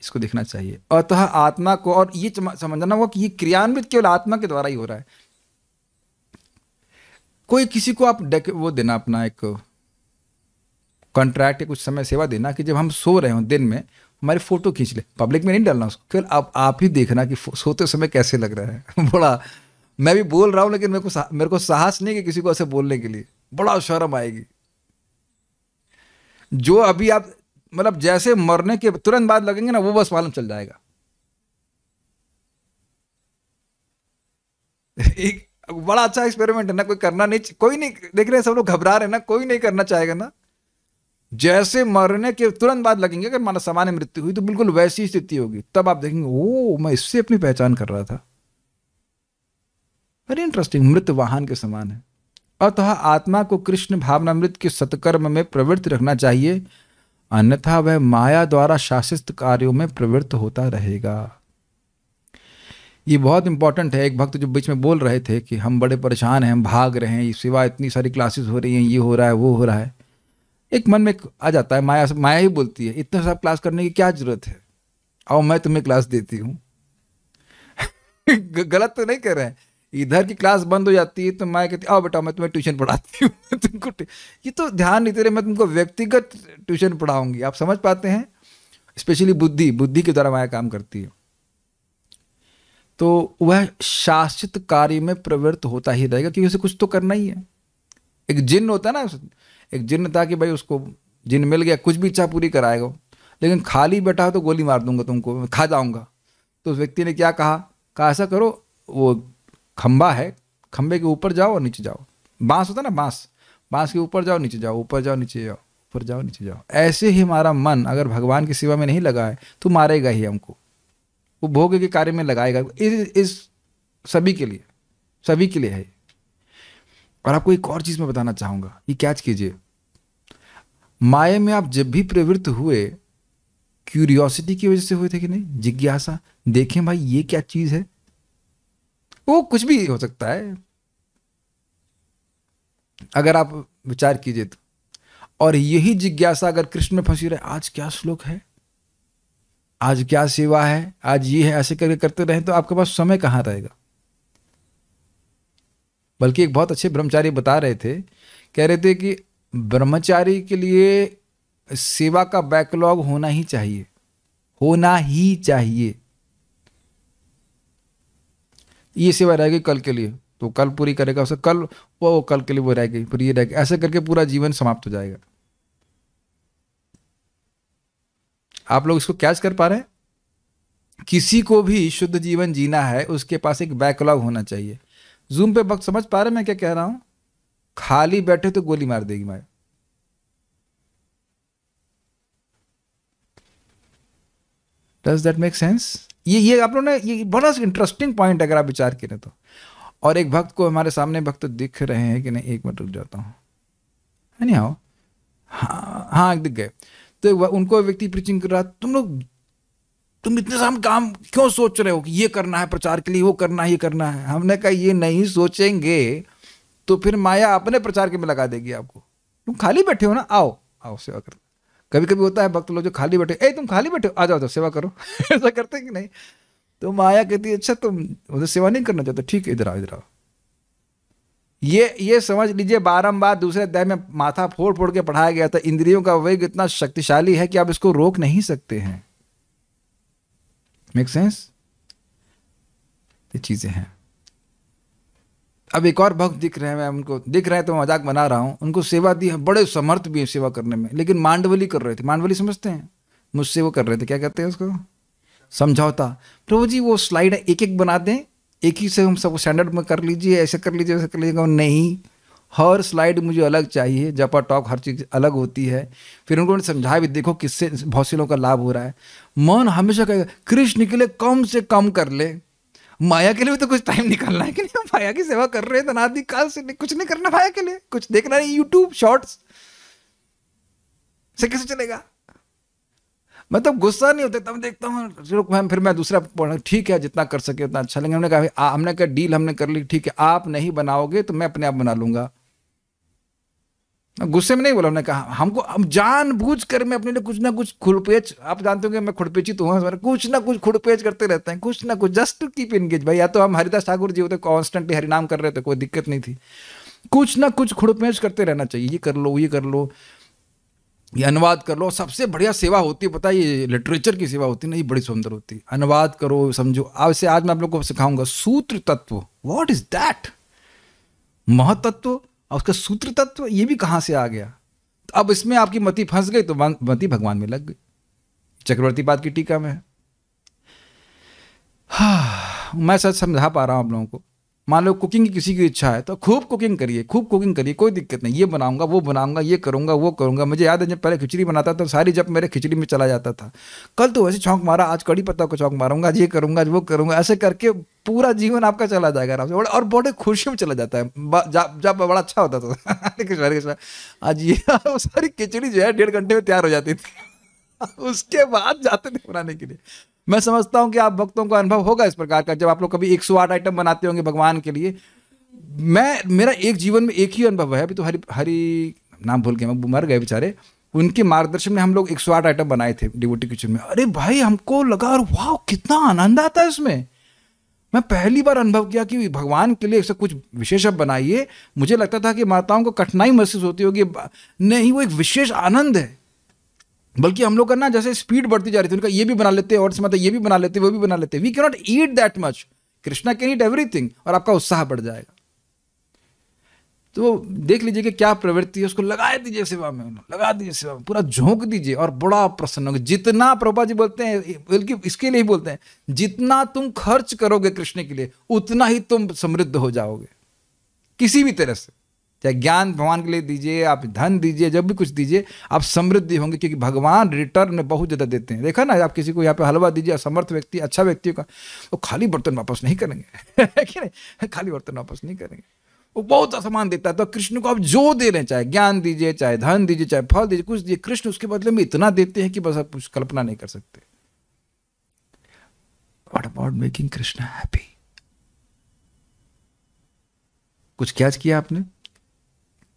इसको देखना चाहिए अतः तो आत्मा को और ये समझना होगा कि ये क्रियान्वित केवल आत्मा के द्वारा ही हो रहा है कोई किसी को आप वो देना अपना एक कॉन्ट्रैक्ट या कुछ समय सेवा देना कि जब हम सो रहे हो दिन में हमारी फोटो खींच ले पब्लिक में नहीं डालना उसको केवल आप आप ही देखना कि सोते समय कैसे लग रहा है बड़ा मैं भी बोल रहा हूँ लेकिन मेरे को मेरे को साहस नहीं कि किसी को ऐसे बोलने के लिए बड़ा शर्म आएगी जो अभी आप मतलब जैसे मरने के तुरंत बाद लगेंगे ना वो बस मालूम चल जाएगा एक बड़ा अच्छा एक्सपेरिमेंट है ना कोई करना नहीं कोई नहीं देख रहे सब लोग घबरा रहे हैं ना कोई नहीं करना चाहेगा ना जैसे मरने के तुरंत बाद लगेंगे अगर माना सामान्य मृत्यु हुई तो बिल्कुल वैसी स्थिति होगी तब आप देखेंगे ओ मैं इससे अपनी पहचान कर रहा था वेरी इंटरेस्टिंग मृत वाहन के समान है अतः आत्मा को कृष्ण भावनामृत के सत्कर्म में प्रवृत्त रखना चाहिए अन्यथा वह माया द्वारा शासित कार्यों में प्रवृत्त होता रहेगा ये बहुत इंपॉर्टेंट है एक भक्त जो बीच में बोल रहे थे कि हम बड़े परेशान हैं हम भाग रहे हैं सिवा इतनी सारी क्लासेस हो रही हैं ये हो रहा है वो हो रहा है एक मन में आ जाता है माया माया ही बोलती है इतना सब क्लास करने की क्या जरूरत है आओ मैं तुम्हें क्लास देती हूँ गलत तो नहीं कर रहे हैं इधर की क्लास बंद हो जाती है तो माया कहती आओ बेटा मैं तुम्हें ट्यूशन पढ़ाती हूँ तुमको ये तो ध्यान नहीं दे रहे मैं तुमको व्यक्तिगत ट्यूशन पढ़ाऊंगी आप समझ पाते हैं स्पेशली बुद्धि बुद्धि के द्वारा माया काम करती है तो वह शासित कार्य में प्रवृत्त होता ही रहेगा क्योंकि उसे कुछ तो करना ही है एक जिन होता है ना एक जिन था कि भाई उसको जिन मिल गया कुछ भी इच्छा पूरी कराएगा लेकिन खाली बैठा हो तो गोली मार दूंगा तुमको खा जाऊंगा तो उस व्यक्ति ने क्या कहा कहा ऐसा करो वो खम्बा है खंबे के ऊपर जाओ और नीचे जाओ बांस होता है ना बांस बांस के ऊपर जाओ नीचे जाओ ऊपर जाओ नीचे जाओ ऊपर जाओ नीचे जाओ ऐसे ही हमारा मन अगर भगवान की सेवा में नहीं लगा है तो मारेगा ही हमको वो भोग के कार्य में लगाएगा इस इस सभी के लिए सभी के लिए है और आपको एक और चीज़ मैं बताना चाहूंगा ये कैच कीजिए माया में आप जब भी प्रवृत्त हुए क्यूरियोसिटी की वजह से हुए थे कि नहीं जिज्ञासा देखें भाई ये क्या चीज़ है वो कुछ भी हो सकता है अगर आप विचार कीजिए तो और यही जिज्ञासा अगर कृष्ण में फंसी रहे आज क्या श्लोक है आज क्या सेवा है आज ये है ऐसे करके करते रहे तो आपके पास समय कहाँ रहेगा बल्कि एक बहुत अच्छे ब्रह्मचारी बता रहे थे कह रहे थे कि ब्रह्मचारी के लिए सेवा का बैकलॉग होना ही चाहिए होना ही चाहिए ये सेवा रहेगी कल के लिए तो कल पूरी करेगा उसे कल वो कल के लिए वो रह गई फिर ये रह गई ऐसे करके पूरा जीवन समाप्त हो जाएगा आप लोग इसको कैच कर पा रहे हैं किसी को भी शुद्ध जीवन जीना है उसके पास एक बैकलॉग होना चाहिए जूम पे वक्त समझ पा रहे मैं क्या कह रहा हूं खाली बैठे तो गोली मार देगी माए डज दैट मेक सेंस ये ये आप लोगों ने ये बड़ा इंटरेस्टिंग पॉइंट अगर आप विचार करें तो और एक भक्त को हमारे सामने भक्त दिख रहे हैं कि नहीं एक मिनट रुक जाता हूँ नहीं हाँ हाँ दिख गए तो उनको व्यक्ति प्रीचिंग कर रहा तुम लोग तुम इतने हम काम क्यों सोच रहे हो कि ये करना है प्रचार के लिए वो करना है ये करना है हमने कहा ये नहीं सोचेंगे तो फिर माया अपने प्रचार के में लगा देगी आपको तुम खाली बैठे हो ना आओ आओ सेवा करो कभी कभी होता है भक्त लोग जो खाली बैठे ए तुम खाली बैठे हो आ जाओ तो सेवा करो ऐसा करते कि नहीं तो माया कहती है अच्छा तुम उधर सेवा नहीं करना चाहते ठीक है इधर आओ इधर आओ ये ये समझ लीजिए बारम्बार दूसरे अध्याय में माथा फोड़ फोड़ के पढ़ाया गया था इंद्रियों का वेग इतना शक्तिशाली है कि आप इसको रोक नहीं सकते हैं मेक सेंस ये चीज़ें हैं अब एक और भक्त दिख रहे हैं मैं उनको दिख रहे हैं तो मजाक बना रहा हूं उनको सेवा दी है बड़े समर्थ भी है सेवा करने में लेकिन मांडवली कर रहे थे मांडवली समझते हैं मुझसे वो कर रहे थे क्या कहते हैं उसको समझौता प्रभु जी वो स्लाइड एक एक बना दें एक ही से हम सब स्टैंडर्ड में कर लीजिए ऐसे कर लीजिए ऐसे कर लीजिएगा नहीं हर स्लाइड मुझे अलग चाहिए जपा टॉक हर चीज़ अलग होती है फिर उनको समझाया भी देखो किससे बहुत से लोगों का लाभ हो रहा है मन हमेशा कहेगा कृष्ण के लिए कम से कम कर ले माया के लिए भी तो कुछ टाइम निकालना है कि नहीं माया की सेवा कर रहे हैं तनादि काल से कुछ नहीं करना माया के लिए कुछ देखना है यूट्यूब शॉर्ट्स से कैसे चलेगा मैं तो गुस्सा नहीं होता तब देखता हूँ मैम फिर मैं दूसरा पढ़ा ठीक है जितना कर सके उतना अच्छा लेंगे हमने कहा हाँ, हमने कहा डील हमने कर ली ठीक है आप नहीं बनाओगे तो मैं अपने आप बना लूंगा गुस्से में नहीं बोला हमने कहा हमको हम जान बूझ कर मैं अपने लिए कुछ ना कुछ खुड़पेच आप जानते होंगे मैं खुड़पेची तो हूँ कुछ ना कुछ खुड़पेच करते रहते हैं कुछ ना कुछ जस्ट टू कीप एंगेज भाई या तो हम हरिदास ठाकुर जी होते कॉन्स्टेंटली हरिनाम कर रहे थे कोई दिक्कत नहीं थी कुछ ना कुछ खुड़पेच करते रहना चाहिए ये कर लो ये कर लो ये अनुवाद कर लो सबसे बढ़िया सेवा होती है पता है ये लिटरेचर की सेवा होती है ना ये बड़ी सुंदर होती है अनुवाद करो समझो अब से आज मैं आप लोग को सिखाऊंगा सूत्र तत्व वॉट इज दैट महतत्व और उसका सूत्र तत्व ये भी कहाँ से आ गया तो अब इसमें आपकी मति फंस गई तो मति भगवान में लग गई चक्रवर्ती बात की टीका में है हाँ मैं सच समझा पा रहा हूँ आप लोगों को मान लो कुकिंग की किसी की इच्छा है तो खूब कुकिंग करिए खूब कुकिंग करिए कोई दिक्कत नहीं ये बनाऊंगा वो बनाऊंगा ये करूंगा वो करूंगा मुझे याद है जब पहले खिचड़ी बनाता था तो सारी जब मेरे खिचड़ी में चला जाता था कल तो वैसे चौंक मारा आज कड़ी पत्ता को चौंक मारूंगा आज ये करूंगा आज वो करूंगा ऐसे करके पूरा जीवन आपका चला जाएगा आराम से और बड़े खुशी में चला जाता है जब बड़ा अच्छा होता था आज ये सारी खिचड़ी जो है डेढ़ घंटे में तैयार हो जाती थी उसके बाद जाते थे बनाने के लिए मैं समझता हूं कि आप भक्तों का अनुभव होगा इस प्रकार का जब आप लोग कभी 108 आइटम बनाते होंगे भगवान के लिए मैं मेरा एक जीवन में एक ही अनुभव है अभी तो हरी हरी नाम भूल गए मर गए बेचारे उनके मार्गदर्शन में हम लोग 108 आइटम बनाए थे डिवोटी किचन में अरे भाई हमको लगा और वाह कितना आनंद आता है इसमें मैं पहली बार अनुभव किया कि भगवान के लिए ऐसा कुछ विशेष अब बनाइए मुझे लगता था कि माताओं को कठिनाई महसूस होती होगी नहीं वो एक विशेष आनंद है बल्कि हम लोग का ना जैसे स्पीड बढ़ती जा रही थी उनका ये भी बना लेते और मतलब ये भी बना लेते वो भी बना लेते we cannot eat that much Krishna can eat everything और आपका उत्साह बढ़ जाएगा तो देख लीजिए कि क्या प्रवृत्ति है उसको लगा दीजिए सेवा में लगा दीजिए सेवा में पूरा झोंक दीजिए और बड़ा प्रसन्न जितना प्रभा जी बोलते हैं बल्कि इसके लिए ही बोलते हैं जितना तुम खर्च करोगे कृष्ण के लिए उतना ही तुम समृद्ध हो जाओगे किसी भी तरह से चाहे ज्ञान भगवान के लिए दीजिए आप धन दीजिए जब भी कुछ दीजिए आप समृद्धि होंगे क्योंकि भगवान रिटर्न में बहुत ज़्यादा देते हैं देखा ना आप किसी को यहाँ पे हलवा दीजिए असमर्थ व्यक्ति अच्छा व्यक्ति का वो खाली बर्तन वापस नहीं करेंगे कि नहीं खाली बर्तन वापस नहीं करेंगे वो बहुत असमान देता है तो कृष्ण को आप जो दे रहे हैं चाहे ज्ञान दीजिए चाहे धन दीजिए चाहे फल दीजिए कुछ दीजिए कृष्ण उसके बदले में इतना देते हैं कि बस आप कुछ कल्पना नहीं कर सकते what about making Krishna happy कुछ कैच किया आपने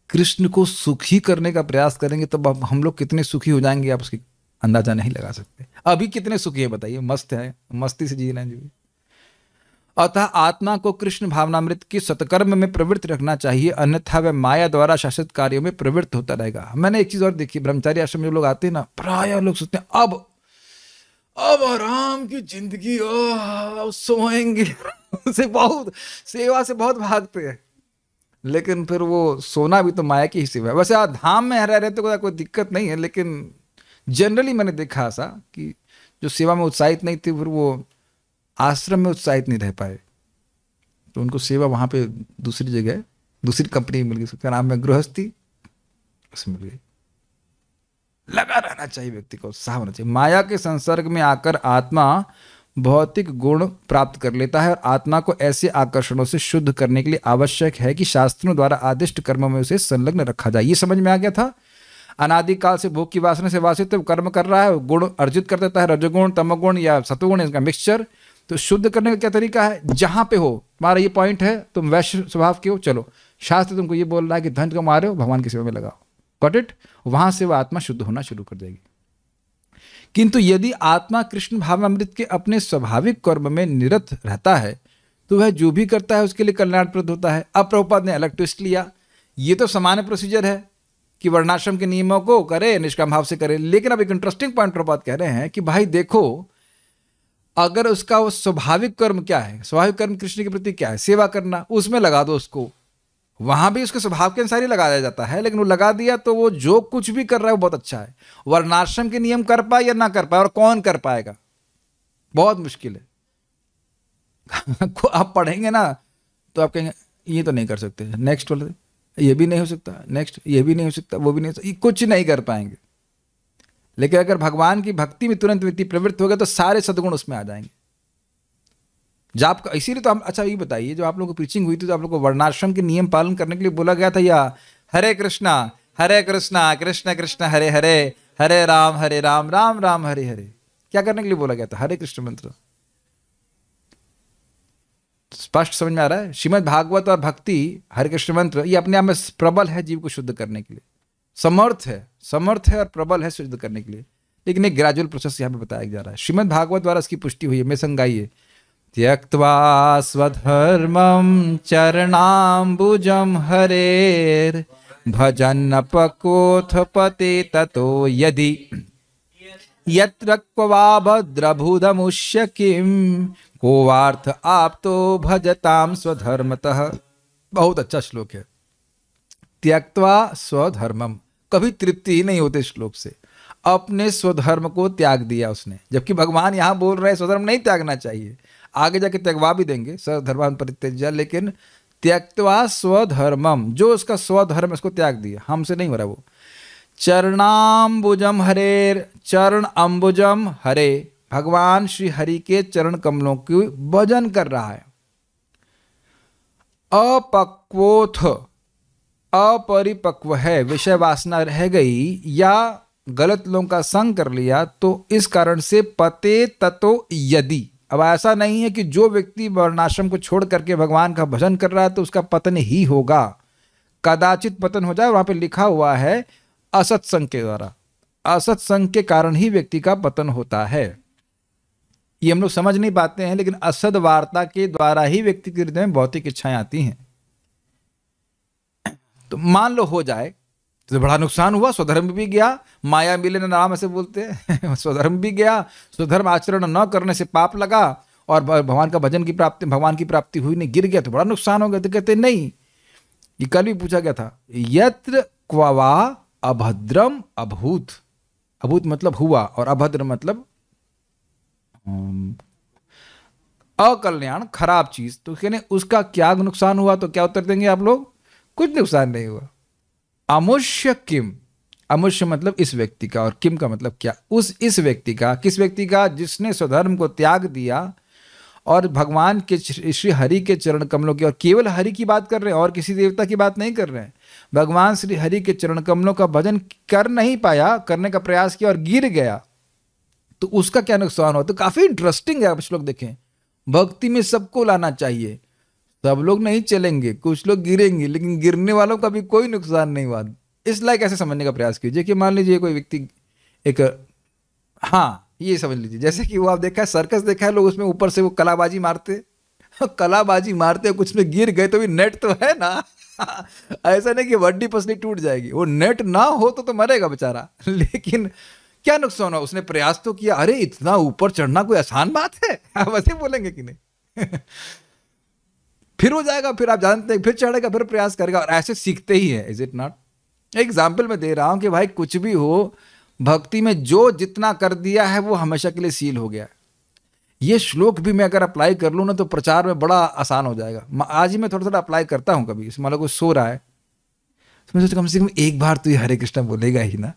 कृष्ण को सुखी करने का प्रयास करेंगे तब हम हम लोग कितने सुखी हो जाएंगे आप उसकी अंदाजा नहीं लगा सकते अभी कितने सुखी है बताइए मस्त है मस्ती से जी रहे हैं जी अतः आत्मा को कृष्ण भावनामृत की सत्कर्म में प्रवृत्त रखना चाहिए अन्यथा वह माया द्वारा शासित कार्यों में प्रवृत्त होता रहेगा मैंने एक चीज और देखी ब्रह्मचारी आश्रम में लोग आते हैं ना प्राय लोग सोचते हैं अब अब आराम की जिंदगी सोएंगे से बहुत सेवा से बहुत भागते हैं लेकिन फिर वो सोना भी तो माया की हिस्से में वैसे आ, धाम में रह रहते तो कोई दिक्कत नहीं है लेकिन जनरली मैंने देखा ऐसा कि जो सेवा में उत्साहित नहीं थे फिर वो आश्रम में उत्साहित नहीं रह पाए तो उनको सेवा वहाँ पे दूसरी जगह दूसरी कंपनी में मिल गई उसका नाम है गृहस्थी उसमें मिल गई लगा रहना चाहिए व्यक्ति को उत्साह होना चाहिए माया के संसर्ग में आकर आत्मा भौतिक गुण प्राप्त कर लेता है और आत्मा को ऐसे आकर्षणों से शुद्ध करने के लिए आवश्यक है कि शास्त्रों द्वारा आदिष्ट कर्म में उसे संलग्न रखा जाए ये समझ में आ गया था अनादिकाल से भोग की वासना से वासित तो कर्म कर रहा है गुण अर्जित कर देता है रजगुण तमगुण या सतुगुण इसका मिक्सचर तो शुद्ध करने का क्या तरीका है जहां पे हो तुम्हारा ये पॉइंट है तुम वैश्य स्वभाव के हो चलो शास्त्र तुमको ये बोल रहा है कि धन कमा रहे हो भगवान की सेवा में लगाओ कट इट वहां से वह आत्मा शुद्ध होना शुरू कर देगी किंतु यदि आत्मा कृष्ण भावामृत के अपने स्वाभाविक कर्म में निरत रहता है तो वह जो भी करता है उसके लिए कल्याणप्रद होता है अब प्रभुपाद ने अलग ट्विस्ट लिया ये तो सामान्य प्रोसीजर है कि वर्णाश्रम के नियमों को करे निष्काम भाव से करे लेकिन अब एक इंटरेस्टिंग पॉइंट प्रभुपात कह रहे हैं कि भाई देखो अगर उसका वो स्वाभाविक कर्म क्या है स्वाभाविक कर्म कृष्ण के प्रति क्या है सेवा करना उसमें लगा दो उसको वहां भी उसके स्वभाव के अनुसार ही लगा दिया जाता है लेकिन वो लगा दिया तो वो जो कुछ भी कर रहा है वो बहुत अच्छा है वर्णाश्रम के नियम कर पाए या ना कर पाए और कौन कर पाएगा बहुत मुश्किल है आप पढ़ेंगे ना तो आप कहेंगे ये तो नहीं कर सकते नेक्स्ट वाले ये भी नहीं हो सकता नेक्स्ट ये भी नहीं हो सकता वो भी नहीं हो सकता कुछ नहीं कर पाएंगे लेकिन अगर भगवान की भक्ति में तुरंत व्यक्ति प्रवृत्त हो गया तो सारे सदगुण उसमें आ जाएंगे आप इसीलिए तो हम अच्छा ये बताइए जो आप लोगों को प्रीचिंग हुई थी तो आप लोगों को वर्णाश्रम के नियम पालन करने के लिए बोला गया था या हरे कृष्णा हरे कृष्णा कृष्ण कृष्ण हरे हरे हरे राम हरे राम राम राम हरे हरे क्या करने के लिए बोला गया था हरे कृष्ण मंत्र स्पष्ट समझ में आ रहा है श्रीमद भागवत और भक्ति हरे कृष्ण मंत्र ये अपने आप में प्रबल है जीव को शुद्ध करने के लिए समर्थ है समर्थ है और प्रबल है शुद्ध करने के लिए लेकिन एक ग्रेजुअल प्रोसेस यहाँ पे बताया जा रहा है श्रीमद भागवत द्वारा इसकी पुष्टि हुई है मैं संगाइए त्यक्त्वा स्वधर्मं चरणाम्बुजं हरेर् पते ततो यदि यत्र क्वा भद्रभुदमुष्य किं को वार्थ आप्तो भजताम स्वधर्मतः बहुत अच्छा श्लोक है त्यक्त्वा स्वधर्मम कभी तृप्ति ही नहीं होते श्लोक से अपने स्वधर्म को त्याग दिया उसने जबकि भगवान यहाँ बोल रहे स्वधर्म नहीं त्यागना चाहिए आगे जाके त्यागवा भी देंगे सर धर्मान परित्यज्या लेकिन त्यक्तवा स्वधर्मम जो उसका स्वधर्म उसको त्याग दिया हमसे नहीं हो रहा वो चरणाम्बुजम हरेर चरण अम्बुजम हरे भगवान श्री हरि के चरण कमलों की भजन कर रहा है अपक्वोथ अपरिपक्व है विषय वासना रह गई या गलत लोगों का संग कर लिया तो इस कारण से पते ततो यदि अब ऐसा नहीं है कि जो व्यक्ति वर्णाश्रम को छोड़ करके भगवान का भजन कर रहा है तो उसका पतन ही होगा कदाचित पतन हो जाए वहाँ पे लिखा हुआ है असत संघ के द्वारा असत संघ के कारण ही व्यक्ति का पतन होता है ये हम लोग समझ नहीं पाते हैं लेकिन असद वार्ता के द्वारा ही व्यक्ति के हृदय में भौतिक इच्छाएं आती हैं तो मान लो हो जाए तो बड़ा नुकसान हुआ स्वधर्म भी गया माया मिलन नाम ऐसे बोलते हैं स्वधर्म भी गया स्वधर्म आचरण न करने से पाप लगा और भगवान का भजन की प्राप्ति भगवान की प्राप्ति हुई नहीं गिर गया तो बड़ा नुकसान हो गया तो कहते नहीं ये कल भी पूछा गया था यत्र क्वा अभद्रम अभूत अभूत मतलब हुआ और अभद्र मतलब अकल्याण खराब चीज तो कहने उसका क्या नुकसान हुआ तो क्या उत्तर देंगे आप लोग कुछ नुकसान नहीं हुआ अमुष्य किम अमुष्य मतलब इस व्यक्ति का और किम का मतलब क्या उस इस व्यक्ति का किस व्यक्ति का जिसने स्वधर्म को त्याग दिया और भगवान के श्री हरि के चरण कमलों की और केवल हरि की बात कर रहे हैं और किसी देवता की बात नहीं कर रहे हैं भगवान श्री हरि के चरण कमलों का भजन कर नहीं पाया करने का प्रयास किया और गिर गया तो उसका क्या नुकसान हो तो काफ़ी इंटरेस्टिंग है आप श्लोक देखें भक्ति में सबको लाना चाहिए सब तो लोग नहीं चलेंगे कुछ लोग गिरेंगे लेकिन गिरने वालों का भी कोई नुकसान नहीं हुआ इस लायक ऐसे समझने का प्रयास कीजिए कि मान लीजिए कोई व्यक्ति एक हाँ ये समझ लीजिए जैसे कि वो आप देखा है सर्कस देखा है लोग उसमें ऊपर से वो कलाबाजी मारते हाँ, कलाबाजी मारते कुछ में गिर गए तो भी नेट तो है ना ऐसा नहीं कि वड्डी पसली टूट जाएगी वो नेट ना हो तो तो मरेगा बेचारा लेकिन क्या नुकसान हुआ उसने प्रयास तो किया अरे इतना ऊपर चढ़ना कोई आसान बात है आप ऐसे बोलेंगे कि नहीं फिर हो जाएगा फिर आप जानते फिर चढ़ेगा फिर प्रयास करेगा और ऐसे सीखते ही है इज इट नॉट एग्जाम्पल मैं दे रहा हूँ कि भाई कुछ भी हो भक्ति में जो जितना कर दिया है वो हमेशा के लिए सील हो गया ये श्लोक भी मैं अगर अप्लाई कर लूँ ना तो प्रचार में बड़ा आसान हो जाएगा आज ही मैं थोड़ा थोड़ा अप्लाई करता हूँ कभी इसमें मतलब लोग सो रहा है तो मैं सोचता कम से कम एक बार तो ये हरे कृष्णा बोलेगा ही ना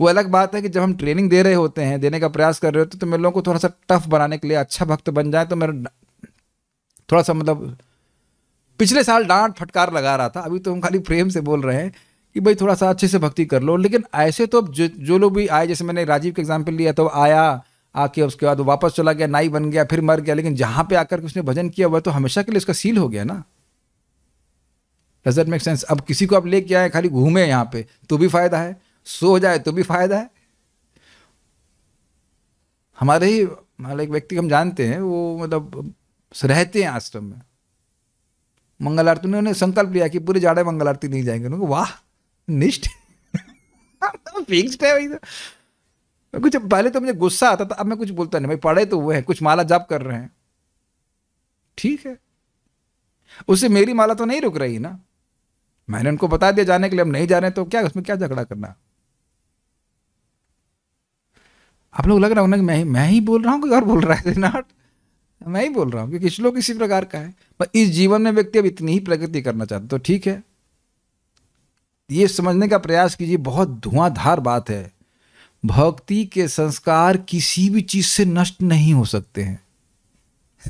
वो अलग बात है कि जब हम ट्रेनिंग दे रहे होते हैं देने का प्रयास कर रहे होते हैं तो मेरे लोगों को थोड़ा सा टफ बनाने के लिए अच्छा भक्त बन जाए तो मेरा थोड़ा सा मतलब पिछले साल डांट फटकार लगा रहा था अभी तो हम खाली प्रेम से बोल रहे हैं कि भाई थोड़ा सा अच्छे से भक्ति कर लो लेकिन ऐसे तो अब जो, जो लोग भी आए जैसे मैंने राजीव का एग्जाम्पल लिया तो आया आके उसके बाद वो वापस चला गया नाई बन गया फिर मर गया लेकिन जहाँ पे आकर के उसने भजन किया हुआ तो हमेशा के लिए उसका सील हो गया ना डजट मेक सेंस अब किसी को आप लेके आए खाली घूमे यहाँ पे तो भी फायदा है सो जाए तो भी फायदा है हमारे ही मतलब एक व्यक्ति हम जानते हैं वो मतलब रहते हैं आश्रम में मंगल आरती उन्होंने संकल्प लिया कि पूरे जाड़े मंगल आरती नहीं जाएंगे उन्होंने वाह निष्ठ फिक्स्ड है भाई तो। कुछ पहले तो मुझे गुस्सा आता था अब मैं कुछ बोलता नहीं भाई पढ़े तो हुए हैं कुछ माला जाप कर रहे हैं ठीक है उससे मेरी माला तो नहीं रुक रही ना मैंने उनको बता दिया जाने के लिए हम नहीं जा रहे हैं तो क्या उसमें क्या झगड़ा करना आप लोग लग रहा हूं ना कि मैं ही मैं ही बोल रहा हूं कोई और बोल रहा है नॉट मैं ही बोल रहा हूँ क्योंकि श्लोक इसी प्रकार का है पर इस जीवन में व्यक्ति अब इतनी ही प्रगति करना चाहते तो ठीक है ये समझने का प्रयास कीजिए बहुत धुआंधार बात है भक्ति के संस्कार किसी भी चीज से नष्ट नहीं हो सकते हैं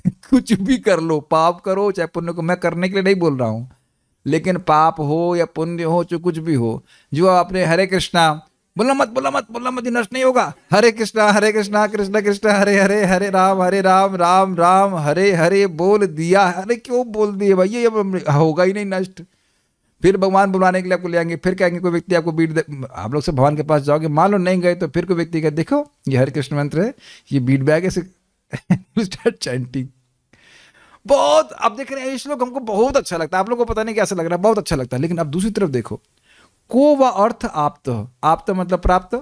कुछ भी कर लो पाप करो चाहे पुण्य को मैं करने के लिए नहीं बोल रहा हूं लेकिन पाप हो या पुण्य हो चाहे कुछ भी हो जो आपने हरे कृष्णा बोला मत बोला मत बोला मत नष्ट नहीं होगा हरे कृष्णा हरे कृष्णा कृष्ण कृष्ण हरे हरे हरे राम हरे राम राम राम हरे हरे बोल दिया अरे क्यों बोल दिए भाई ये होगा ही नहीं नष्ट फिर भगवान बुलाने के लिए आपको ले आएंगे फिर कहेंगे कोई व्यक्ति आपको बीट दे आप लोग से भगवान के पास जाओगे मान लो नहीं गए तो फिर कोई व्यक्ति कहे देखो ये हरे कृष्ण मंत्र है ये बीट बैग है बहुत आप देख रहे हैं इस लोग हमको बहुत अच्छा लगता है आप लोग को पता नहीं कैसा लग रहा है बहुत अच्छा लगता है लेकिन आप दूसरी तरफ देखो को व अर्थ आप्त आप्त मतलब प्राप्त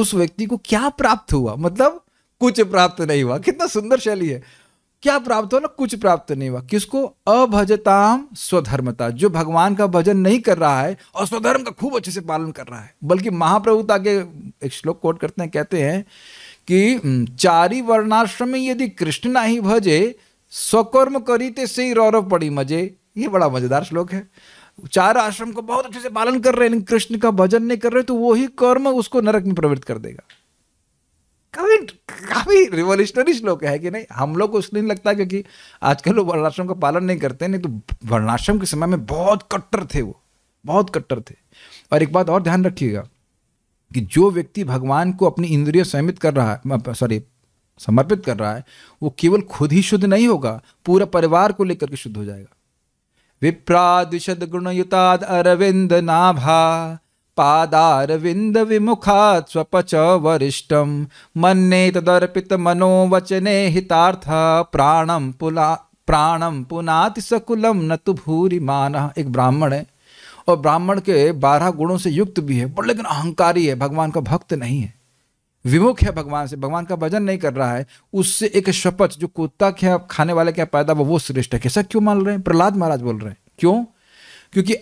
उस व्यक्ति को क्या प्राप्त हुआ मतलब कुछ प्राप्त नहीं हुआ कितना सुंदर शैली है क्या प्राप्त हुआ ना कुछ प्राप्त नहीं हुआ किसको अभजताम स्वधर्मता जो भगवान का भजन नहीं कर रहा है और स्वधर्म का खूब अच्छे से पालन कर रहा है बल्कि महाप्रभुता के एक श्लोक कोट करते हैं कहते हैं कि चारी वर्णाश्रम में यदि कृष्ण ना ही भजे स्वकर्म करी ते से ही रौरव पड़ी मजे ये बड़ा मजेदार श्लोक है चार आश्रम को बहुत अच्छे से पालन कर रहे हैं लेकिन कृष्ण का भजन नहीं कर रहे तो वही कर्म उसको नरक में प्रवृत्त कर देगा काफी काफी रिवोल्यूशनरी श्लोक है कि नहीं हम लोग को उसने नहीं लगता क्योंकि आजकल लोग वर्णाश्रम का पालन नहीं करते नहीं तो वर्णाश्रम के समय में बहुत कट्टर थे वो बहुत कट्टर थे और एक बात और ध्यान रखिएगा कि जो व्यक्ति भगवान को अपनी इंद्रिय सहमित कर रहा है सॉरी समर्पित कर रहा है वो केवल खुद ही शुद्ध नहीं होगा पूरा परिवार को लेकर के शुद्ध हो जाएगा विप्रादिशद्गुणयुताद् अरविन्दनाभा पादारविन्द विमुखात् स्वपच वरिष्ठं मन्ये तदर्पितमनोवचने हितार्थ प्राणं पुला प्राणम पुनाति सकुलम न तो भूरी मान एक ब्राह्मण है और ब्राह्मण के बारह गुणों से युक्त भी है पर लेकिन अहंकारी है भगवान का भक्त नहीं है विमुख है भगवान से भगवान का भजन नहीं कर रहा है उससे एक शपथ जो कुत्ता क्या खाने वाले क्या पैदा हुआ वो श्रेष्ठ है कैसा क्यों मान रहे हैं प्रहलाद महाराज बोल रहे हैं क्यों क्योंकि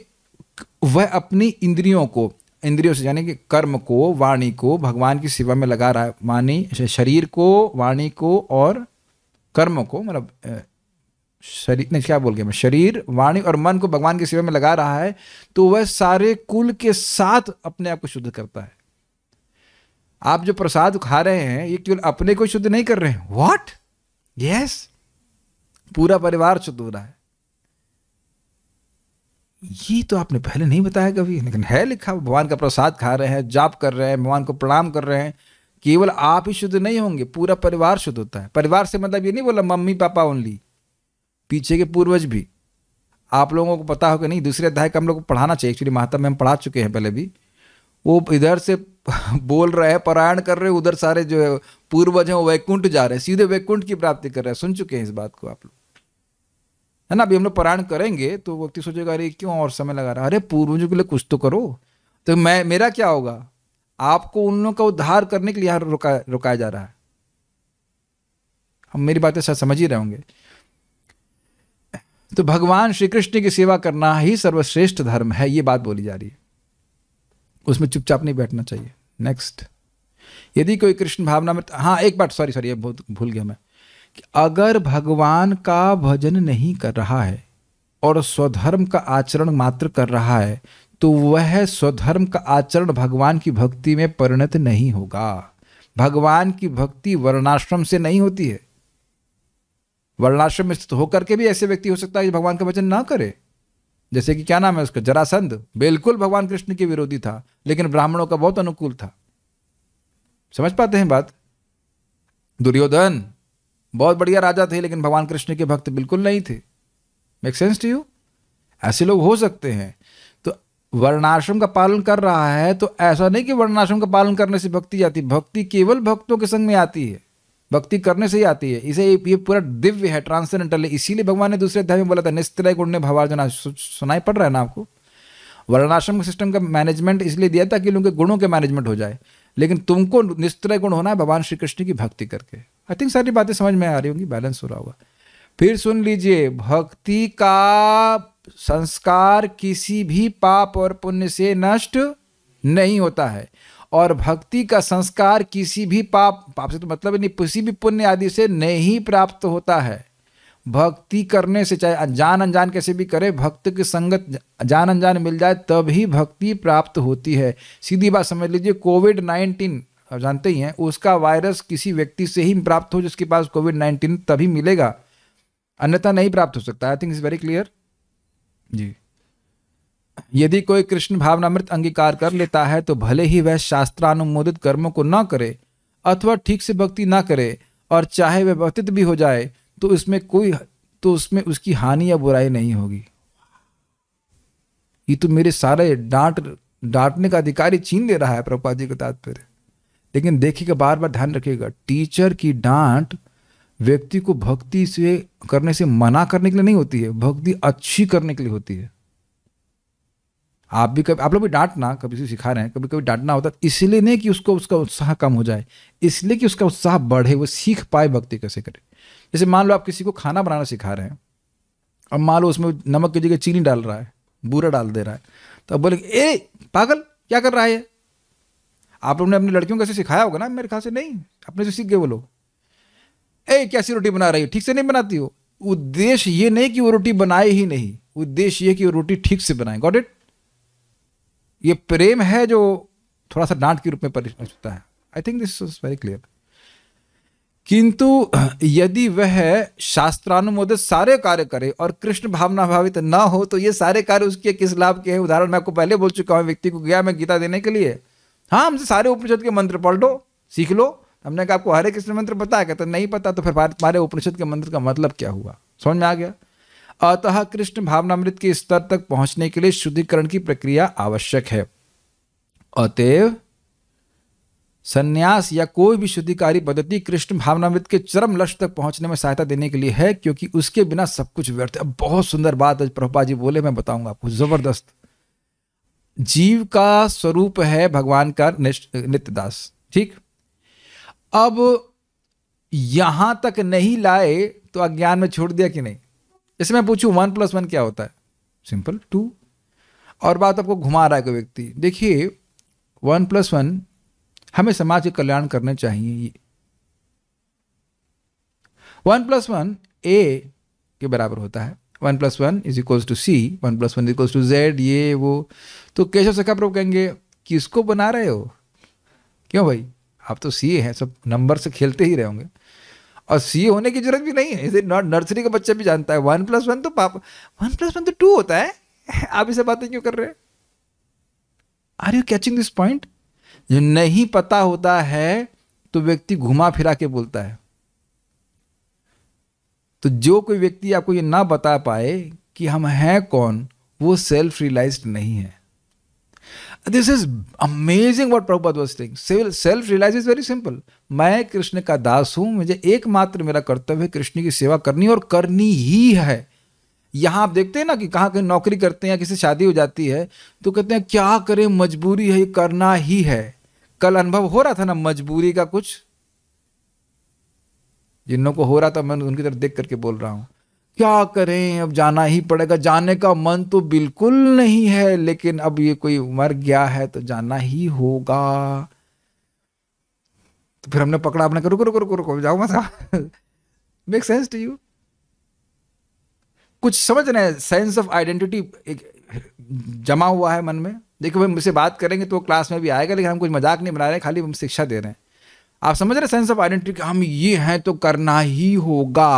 वह अपनी इंद्रियों को इंद्रियों से यानी कि कर्म को वाणी को भगवान की सेवा में लगा रहा है वाणी शरीर को वाणी को और कर्म को मतलब शरीर नहीं क्या बोल गया मैं शरीर वाणी और मन को भगवान की सेवा में लगा रहा है तो वह सारे कुल के साथ अपने आप को शुद्ध करता है आप जो प्रसाद खा रहे हैं ये केवल अपने को शुद्ध नहीं कर रहे हैं वॉट यस पूरा परिवार शुद्ध हो रहा है ये तो आपने पहले नहीं बताया कभी लेकिन है लिखा भगवान का प्रसाद खा रहे हैं जाप कर रहे हैं भगवान को प्रणाम कर रहे हैं केवल आप ही शुद्ध नहीं होंगे पूरा परिवार शुद्ध होता है परिवार से मतलब ये नहीं बोला मम्मी पापा ओनली पीछे के पूर्वज भी आप लोगों को पता होगा नहीं दूसरे अध्याय का हम लोग को पढ़ाना चाहिए एक्चुअली महात्मा में हम पढ़ा चुके हैं पहले भी वो इधर से बोल रहे हैं पारायण कर रहे उधर सारे जो है पूर्वज हैं वो वैकुंठ जा रहे हैं सीधे वैकुंठ की प्राप्ति कर रहे हैं सुन चुके हैं इस बात को आप लोग है ना अभी हम लोग पारायण करेंगे तो व्यक्ति सोचेगा अरे क्यों और समय लगा रहा है अरे पूर्वजों के लिए कुछ तो करो तो मैं मेरा क्या होगा आपको उन लोगों का उद्धार करने के लिए यहाँ रुका रुकाया जा रहा है हम मेरी बातें समझ ही रहे होंगे तो भगवान श्री कृष्ण की सेवा करना ही सर्वश्रेष्ठ धर्म है ये बात बोली जा रही है उसमें चुपचाप नहीं बैठना चाहिए नेक्स्ट यदि कोई कृष्ण भावना में हाँ एक बात सॉरी सॉरी बहुत भूल गया मैं कि अगर भगवान का भजन नहीं कर रहा है और स्वधर्म का आचरण मात्र कर रहा है तो वह स्वधर्म का आचरण भगवान की भक्ति में परिणत नहीं होगा भगवान की भक्ति वर्णाश्रम से नहीं होती है वर्णाश्रम स्थित होकर के भी ऐसे व्यक्ति हो सकता है भगवान का भजन ना करे जैसे कि क्या नाम है उसका जरासंध बिल्कुल भगवान कृष्ण के विरोधी था लेकिन ब्राह्मणों का बहुत अनुकूल था समझ पाते हैं बात दुर्योधन बहुत बढ़िया राजा थे लेकिन भगवान कृष्ण के भक्त बिल्कुल नहीं थे मेक सेंस टू यू ऐसे लोग हो सकते हैं तो वर्णाश्रम का पालन कर रहा है तो ऐसा नहीं कि वर्णाश्रम का पालन करने से भक्ति जाती भक्ति केवल भक्तों के संग में आती है भक्ति करने से ही आती है इसे ये पूरा दिव्य है ट्रांसेंडेंटल है इसीलिए भगवान ने दूसरे अध्याय में बोला था निस्त्रय गुण्य भवार्जना सुनाई पड़ रहा है ना आपको वर्णाश्रम सिस्टम का मैनेजमेंट इसलिए दिया था कि उनके गुणों के मैनेजमेंट हो जाए लेकिन तुमको निस्त्रय गुण होना है भगवान श्री कृष्ण की भक्ति करके आई थिंक सारी बातें समझ में आ रही होंगी बैलेंस हो रहा होगा फिर सुन लीजिए भक्ति का संस्कार किसी भी पाप और पुण्य से नष्ट नहीं होता है और भक्ति का संस्कार किसी भी पाप पाप से तो मतलब नहीं किसी भी पुण्य आदि से नहीं प्राप्त होता है भक्ति करने से चाहे अनजान अनजान कैसे भी करे भक्त की संगत जान अनजान मिल जाए तभी भक्ति प्राप्त होती है सीधी बात समझ लीजिए कोविड नाइन्टीन आप जानते ही हैं उसका वायरस किसी व्यक्ति से ही प्राप्त हो जिसके पास कोविड नाइन्टीन तभी मिलेगा अन्यथा नहीं प्राप्त हो सकता I think is very clear जी यदि कोई कृष्ण भावनामृत अंगीकार कर लेता है तो भले ही वह शास्त्रानुमोदित कर्मों को न करे अथवा ठीक से भक्ति ना करे और चाहे वह व्यतीत भी हो जाए तो इसमें कोई तो उसमें उसकी हानि या बुराई नहीं होगी ये तो मेरे सारे डांट डांटने का अधिकारी छीन दे रहा है प्रभुपा जी का तात्पर्य लेकिन देखिएगा बार बार ध्यान रखिएगा टीचर की डांट व्यक्ति को भक्ति से करने से मना करने के लिए नहीं होती है भक्ति अच्छी करने के लिए होती है आप भी कभी आप लोग भी डांटना कभी से सिखा रहे हैं कभी कभी डांटना होता है तो इसलिए नहीं कि उसको उसका उत्साह कम हो जाए इसलिए कि उसका उत्साह बढ़े वो सीख पाए भक्ति कैसे करे जैसे मान लो आप किसी को खाना बनाना सिखा रहे हैं और मान लो उसमें नमक की जगह चीनी डाल रहा है बूरा डाल दे रहा है तो अब बोले ए पागल क्या कर रहा है ये आप लोगों ने अपनी लड़कियों को ऐसे सिखाया होगा ना मेरे ख्याल से नहीं अपने से सीख गए वो लोग ए कैसी रोटी बना रही है ठीक से नहीं बनाती हो उद्देश्य ये नहीं कि वो रोटी बनाए ही नहीं उद्देश्य ये कि वो रोटी ठीक से बनाए गॉट इट ये प्रेम है जो थोड़ा सा डांट के रूप में परिणत होता है I think this is very clear किंतु यदि वह शास्त्रानुमोदित सारे कार्य करे और कृष्ण भावना भावित न हो तो ये सारे कार्य उसके किस लाभ के हैं उदाहरण मैं आपको पहले बोल चुका हूँ व्यक्ति को गया मैं गीता देने के लिए हाँ हमसे सारे उपनिषद के मंत्र पढ़ लो सीख लो हमने कहा आपको हरे कृष्ण मंत्र पता है तो नहीं पता तो फिर तुम्हारे उपनिषद के मंत्र का मतलब क्या हुआ समझ में आ गया अतः कृष्ण भावनामृत के स्तर तक पहुंचने के लिए शुद्धिकरण की प्रक्रिया आवश्यक है अतएव सन्यास या कोई भी शुद्धिकारी पद्धति कृष्ण भावनामृत के चरम लक्ष्य तक पहुंचने में सहायता देने के लिए है क्योंकि उसके बिना सब कुछ व्यर्थ है बहुत सुंदर बात आज प्रभुपा जी बोले मैं बताऊंगा आपको जबरदस्त जीव का स्वरूप है भगवान का नित्यदास ठीक अब यहां तक नहीं लाए तो अज्ञान में छोड़ दिया कि नहीं जैसे मैं पूछूं वन प्लस वन क्या होता है सिंपल टू और बात आपको घुमा रहा है कोई व्यक्ति देखिए वन प्लस वन हमें समाज के कल्याण करने चाहिए वन प्लस वन ए के बराबर होता है one plus one is equals to C one plus one equals to Z ये वो तो केशव सखा प्रभु कहेंगे किसको बना रहे हो क्यों भाई आप तो सी हैं सब नंबर से खेलते ही रहोगे और सी होने की जरूरत भी नहीं है इसे नॉट नर्सरी का बच्चा भी जानता है वन प्लस वन तो पापा वन प्लस वन तो टू होता है आप इसे बातें क्यों कर रहे हैं are you catching this point जो नहीं पता होता है तो व्यक्ति घुमा फिरा के बोलता है तो जो कोई व्यक्ति आपको ये ना बता पाए कि हम हैं कौन वो सेल्फ रियलाइज नहीं है this is amazing what Prabhupada was thing self realize is very simple मैं कृष्ण का दास हूं मुझे एकमात्र मेरा कर्तव्य है कृष्ण की सेवा करनी और करनी ही है यहाँ आप देखते हैं ना कि कहाँ कहीं नौकरी करते हैं या किसी शादी हो जाती है तो कहते हैं क्या करें मजबूरी है करना ही है कल अनुभव हो रहा था ना मजबूरी का कुछ जिन्हों को हो रहा था मैं उनकी तरफ देख करके बोल रहा हूँ क्या करें अब जाना ही पड़ेगा जाने का मन तो बिल्कुल नहीं है लेकिन अब ये कोई मर गया है तो जाना ही होगा तो फिर हमने पकड़ा आपने रुको रुको रुको रुको जाओ मत मेक सेंस टू यू कुछ समझ रहे सेंस ऑफ आइडेंटिटी एक जमा हुआ है मन में देखो भाई मुझसे बात करेंगे तो क्लास में भी आएगा लेकिन हम कुछ मजाक नहीं बना रहे खाली हम शिक्षा दे रहे हैं आप समझ रहे सेंस ऑफ आइडेंटिटी हम ये हैं तो करना ही होगा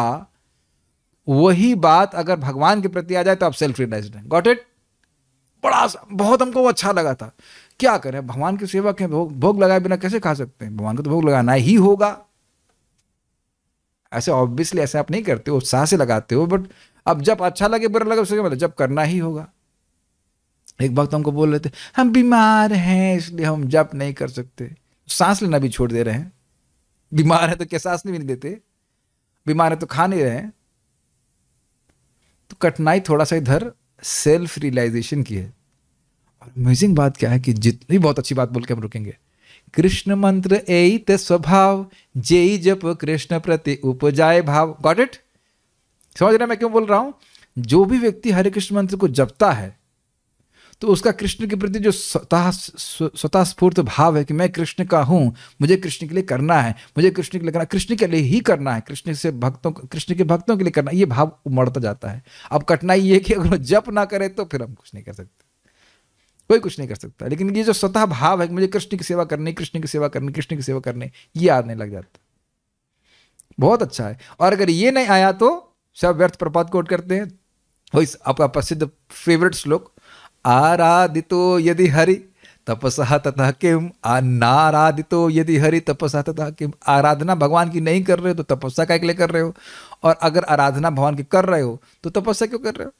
वही बात अगर भगवान के प्रति आ जाए तो आप सेल्फ रियलाइज्ड हैं गॉट इट बड़ा बहुत हमको वो अच्छा लगा था क्या करें भगवान की सेवा के भोग भोग लगाए बिना कैसे खा सकते हैं भगवान को तो भोग लगाना ही होगा ऐसे ऑब्वियसली ऐसे आप नहीं करते हो उत्साह से लगाते हो बट अब जब अच्छा लगे बुरा लगे उसके मतलब जब करना ही होगा एक वक्त हमको बोल रहे थे हम बीमार हैं इसलिए हम जप नहीं कर सकते सांस लेना भी छोड़ दे रहे हैं बीमार है तो क्या सांस नहीं देते बीमार है तो खा नहीं रहे हैं कठिनाई थोड़ा सा इधर सेल्फ रियलाइजेशन की है और अमेजिंग बात क्या है कि जितनी बहुत अच्छी बात बोल के हम रुकेंगे कृष्ण मंत्र ए ते स्वभाव जे जप कृष्ण प्रति उपजाए भाव गॉट इट समझ रहे मैं क्यों बोल रहा हूं जो भी व्यक्ति हरे कृष्ण मंत्र को जपता है तो उसका कृष्ण के प्रति जो स्वतः स्वतः स्फूर्त भाव है कि मैं कृष्ण का हूँ मुझे कृष्ण के लिए करना है मुझे कृष्ण के लिए करना कृष्ण के लिए ही करना है कृष्ण से भक्तों कृष्ण के भक्तों के लिए करना ये भाव उमड़ता जाता है अब कठिनाई ये कि अगर जप ना करे तो फिर हम कुछ नहीं कर सकते कोई कुछ नहीं कर सकता लेकिन ये जो स्वतः भाव है कि मुझे कृष्ण की सेवा करनी कृष्ण की सेवा करनी कृष्ण की सेवा करनी ये आने लग जाता बहुत अच्छा है और अगर ये नहीं आया तो सब व्यर्थ प्रपात कोट करते हैं वही आपका प्रसिद्ध फेवरेट श्लोक आराधितो यदि हरि तपसा तथा किम अनाराधितो यदि हरि तपसह तथा किम आराधना भगवान की नहीं कर रहे हो तो तपस्या का लिए कर रहे हो और अगर आराधना भगवान की कर रहे हो तो तपस्या क्यों कर रहे हो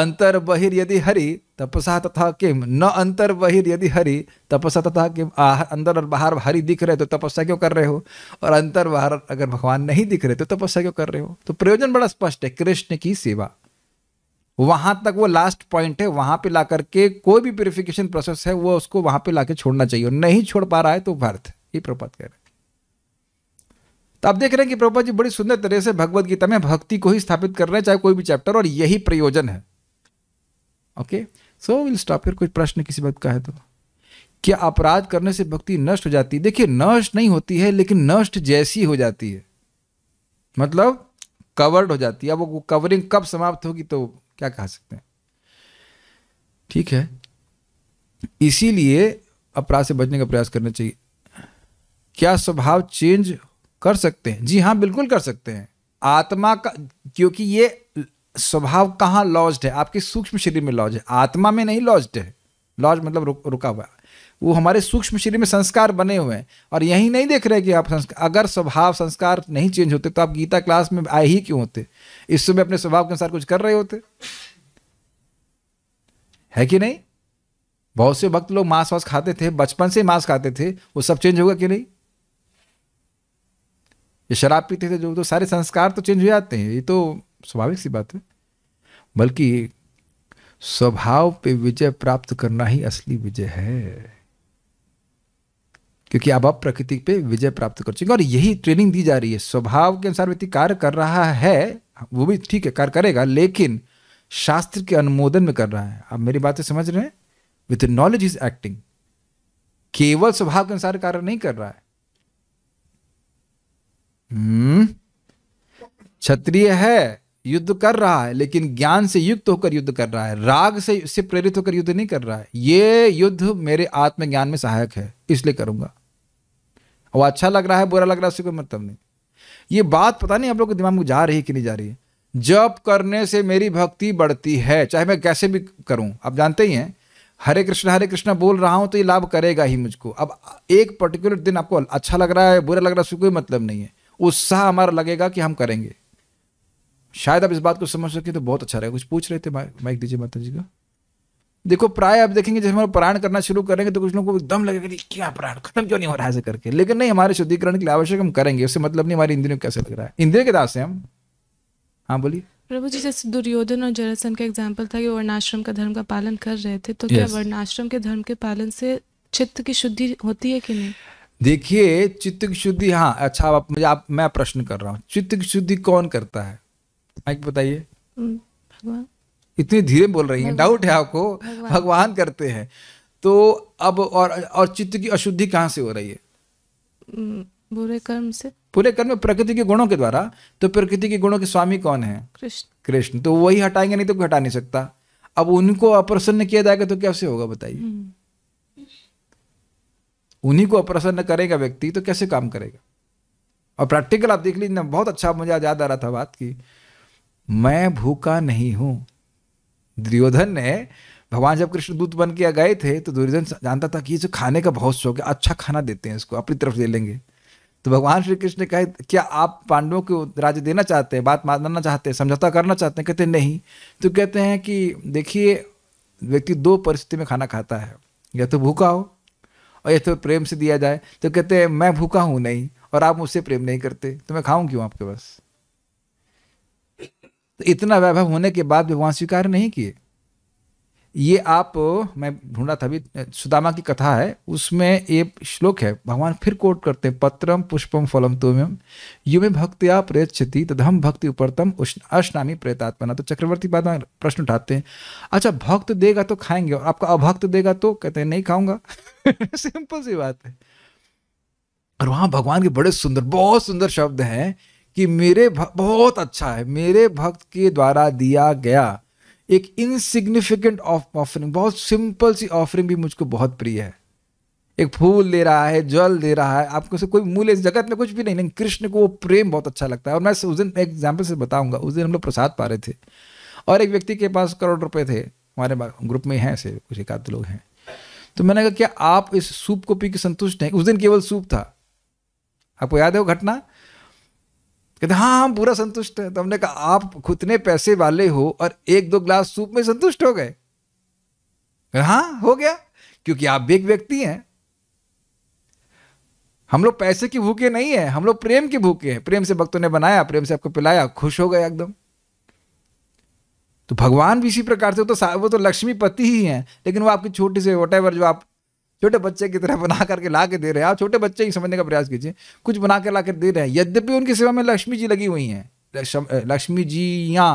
अंतर बहिर यदि हरि तपसा तथा किम न अंतर बहिर यदि हरि तपसा तथा किम अंदर और बाहर हरि दिख रहे तो तपस्या क्यों कर रहे हो और अंतर बाहर अगर भगवान नहीं दिख रहे तो तपस्या क्यों कर रहे हो तो प्रयोजन बड़ा स्पष्ट है कृष्ण की सेवा वहां तक वो लास्ट पॉइंट है वहां पे ला करके कोई भी प्योरिफिकेशन प्रोसेस है वो उसको वहां पे लाके छोड़ना चाहिए नहीं छोड़ पा रहा है तो भारत ये प्रपात कह रहे हैं तो आप देख रहे हैं कि प्रभुपा जी बड़ी सुंदर तरह से भगवत गीता में भक्ति को ही स्थापित कर रहे हैं चाहे कोई भी चैप्टर और यही प्रयोजन है ओके सो विल स्टॉप फिर कोई प्रश्न किसी बात का है तो क्या अपराध करने से भक्ति नष्ट हो जाती है देखिए नष्ट नहीं होती है लेकिन नष्ट जैसी हो जाती है मतलब कवर्ड हो जाती है अब वो कवरिंग कब समाप्त होगी तो क्या कह सकते हैं ठीक है इसीलिए अपराध से बचने का प्रयास करना चाहिए क्या स्वभाव चेंज कर सकते हैं जी हाँ बिल्कुल कर सकते हैं आत्मा का क्योंकि ये स्वभाव कहाँ लॉज्ड है आपके सूक्ष्म शरीर में लॉज है आत्मा में नहीं लॉज्ड है लॉज मतलब रुक, रुका हुआ वो हमारे सूक्ष्म शरीर में संस्कार बने हुए हैं और यही नहीं देख रहे कि आप संस्कार अगर स्वभाव संस्कार नहीं चेंज होते तो आप गीता क्लास में आए ही क्यों होते इस समय अपने स्वभाव के अनुसार कुछ कर रहे होते है कि नहीं बहुत से भक्त लोग मांस वास खाते थे बचपन से मांस खाते थे वो सब चेंज होगा कि नहीं ये शराब पीते थे जो तो सारे संस्कार तो चेंज हो जाते हैं ये तो स्वाभाविक सी बात है बल्कि स्वभाव पे विजय प्राप्त करना ही असली विजय है क्योंकि अब आप प्रकृति पे विजय प्राप्त कर चुके और यही ट्रेनिंग दी जा रही है स्वभाव के अनुसार व्यक्ति कार्य कर रहा है वो भी ठीक है कार्य करेगा लेकिन शास्त्र के अनुमोदन में कर रहा है आप मेरी बातें समझ रहे हैं विथ नॉलेज इज एक्टिंग केवल स्वभाव के अनुसार कार्य नहीं कर रहा है हम्म। क्षत्रिय है युद्ध कर रहा है लेकिन ज्ञान से युक्त होकर युद्ध कर रहा है राग से से प्रेरित होकर युद्ध नहीं कर रहा है ये युद्ध मेरे आत्मज्ञान में सहायक है इसलिए करूंगा वो अच्छा लग रहा है बुरा लग रहा है उससे कोई मतलब नहीं ये बात पता नहीं आप लोग के दिमाग में जा रही है कि नहीं जा रही है जब करने से मेरी भक्ति बढ़ती है चाहे मैं कैसे भी करूं आप जानते ही हैं हरे कृष्ण हरे कृष्ण बोल रहा हूं तो ये लाभ करेगा ही मुझको अब एक पर्टिकुलर दिन आपको अच्छा लग रहा है बुरा लग रहा है उसको कोई मतलब नहीं है उत्साह हमारा लगेगा कि हम करेंगे शायद आप इस बात को समझ सके तो बहुत अच्छा रहेगा कुछ पूछ रहे थे माइक दीजिए माता जी का देखो प्राय आप देखेंगे जैसे हम प्राण करना शुरू करेंगे तो कुछ लोगों को एकदम लगेगा कि क्या प्राण खत्म क्यों नहीं हो रहा है ऐसे करके लेकिन नहीं हमारे शुद्धिकरण के लिए आवश्यक हम करेंगे उससे मतलब नहीं हमारी इंद्रियों को कैसे लग रहा है इंद्रियों के दास हैं हम हाँ बोलिए प्रभु जी जैसे दुर्योधन और जरासन का एग्जाम्पल था कि वर्णाश्रम का धर्म का पालन कर रहे थे तो क्या वर्णाश्रम के धर्म के पालन से चित्त की शुद्धि होती है कि नहीं देखिए चित्त की शुद्धि हाँ अच्छा आप मुझे आप मैं प्रश्न कर रहा हूँ चित्त की शुद्धि कौन करता है बताइए भगवान इतने धीरे बोल रही हैं डाउट है आपको भगवान, करते हैं तो अब और और चित्त की अशुद्धि कहाँ से हो रही है हम्म, बुरे कर्म से पूरे कर्म में प्रकृति के गुणों के द्वारा तो प्रकृति के गुणों के स्वामी कौन है कृष्ण कृष्ण तो वही हटाएंगे नहीं तो हटा नहीं सकता अब उनको अप्रसन्न किया जाएगा तो कैसे होगा बताइए हम्म। उन्हीं को अप्रसन्न करेगा व्यक्ति तो कैसे काम करेगा और प्रैक्टिकल आप देख लीजिए बहुत अच्छा मुझे याद आ रहा था बात की मैं भूखा नहीं हूं दुर्योधन ने भगवान जब कृष्ण दूत बन के गए थे तो दुर्योधन जानता था कि ये जो खाने का बहुत शौक है अच्छा खाना देते हैं इसको अपनी तरफ ले लेंगे तो भगवान श्री कृष्ण ने कहे क्या आप पांडवों को राज्य देना चाहते हैं बात मानना चाहते हैं समझौता करना चाहते हैं कहते नहीं तो कहते हैं कि देखिए व्यक्ति दो परिस्थिति में खाना खाता है या तो भूखा हो और या तो प्रेम से दिया जाए तो कहते हैं मैं भूखा हूँ नहीं और आप मुझसे प्रेम नहीं करते तो मैं खाऊं क्यों आपके पास तो इतना वैभव होने के बाद भी भगवान स्वीकार नहीं किए ये आप मैं ढूंढा था अभी सुदामा की कथा है उसमें ये श्लोक है भगवान फिर कोट करते हैं पत्रम पुष्पम फलम तुम युमे भक्तिया प्रेक्षति तदम भक्ति उपरतम अष्टामी प्रेतात्मना तो चक्रवर्ती बाद प्रश्न उठाते हैं अच्छा भक्त देगा तो खाएंगे और आपका अभक्त देगा तो कहते हैं नहीं खाऊंगा सिंपल सी बात है और वहां भगवान के बड़े सुंदर बहुत सुंदर शब्द हैं कि मेरे बहुत अच्छा है मेरे भक्त के द्वारा दिया गया एक इनसिग्निफिकेंट ऑफरिंग बहुत सिंपल सी ऑफरिंग भी मुझको बहुत प्रिय है एक फूल दे रहा है जल दे रहा है आपको से कोई मूल्य जगत में कुछ भी नहीं लेकिन कृष्ण को वो प्रेम बहुत अच्छा लगता है और मैं उस दिन एग्जाम्पल से बताऊंगा उस दिन हम लोग प्रसाद पा रहे थे और एक व्यक्ति के पास करोड़ रुपए थे हमारे ग्रुप में हैं ऐसे कुछ एक आध लोग हैं तो मैंने कहा क्या आप इस सूप को पी के संतुष्ट हैं उस दिन केवल सूप था आपको याद है वो घटना कहते हाँ हम पूरा संतुष्ट है तो हमने कहा आप खुदने पैसे वाले हो और एक दो ग्लास सूप में संतुष्ट हो गए हाँ हो गया क्योंकि आप भी एक व्यक्ति हैं हम लोग पैसे की भूखे नहीं है हम लोग प्रेम की भूखे हैं प्रेम से भक्तों ने बनाया प्रेम से आपको पिलाया खुश हो गया एकदम तो भगवान भी इसी प्रकार से तो वो तो लक्ष्मीपति ही हैं लेकिन वो आपकी छोटी से वट जो आप छोटे बच्चे की तरह बना करके ला के दे रहे हैं आप छोटे बच्चे ही समझने का प्रयास कीजिए कुछ बना के ला कर दे रहे हैं यद्यपि उनकी सेवा में लक्ष्मी जी लगी हुई हैं लक्ष्मी जी या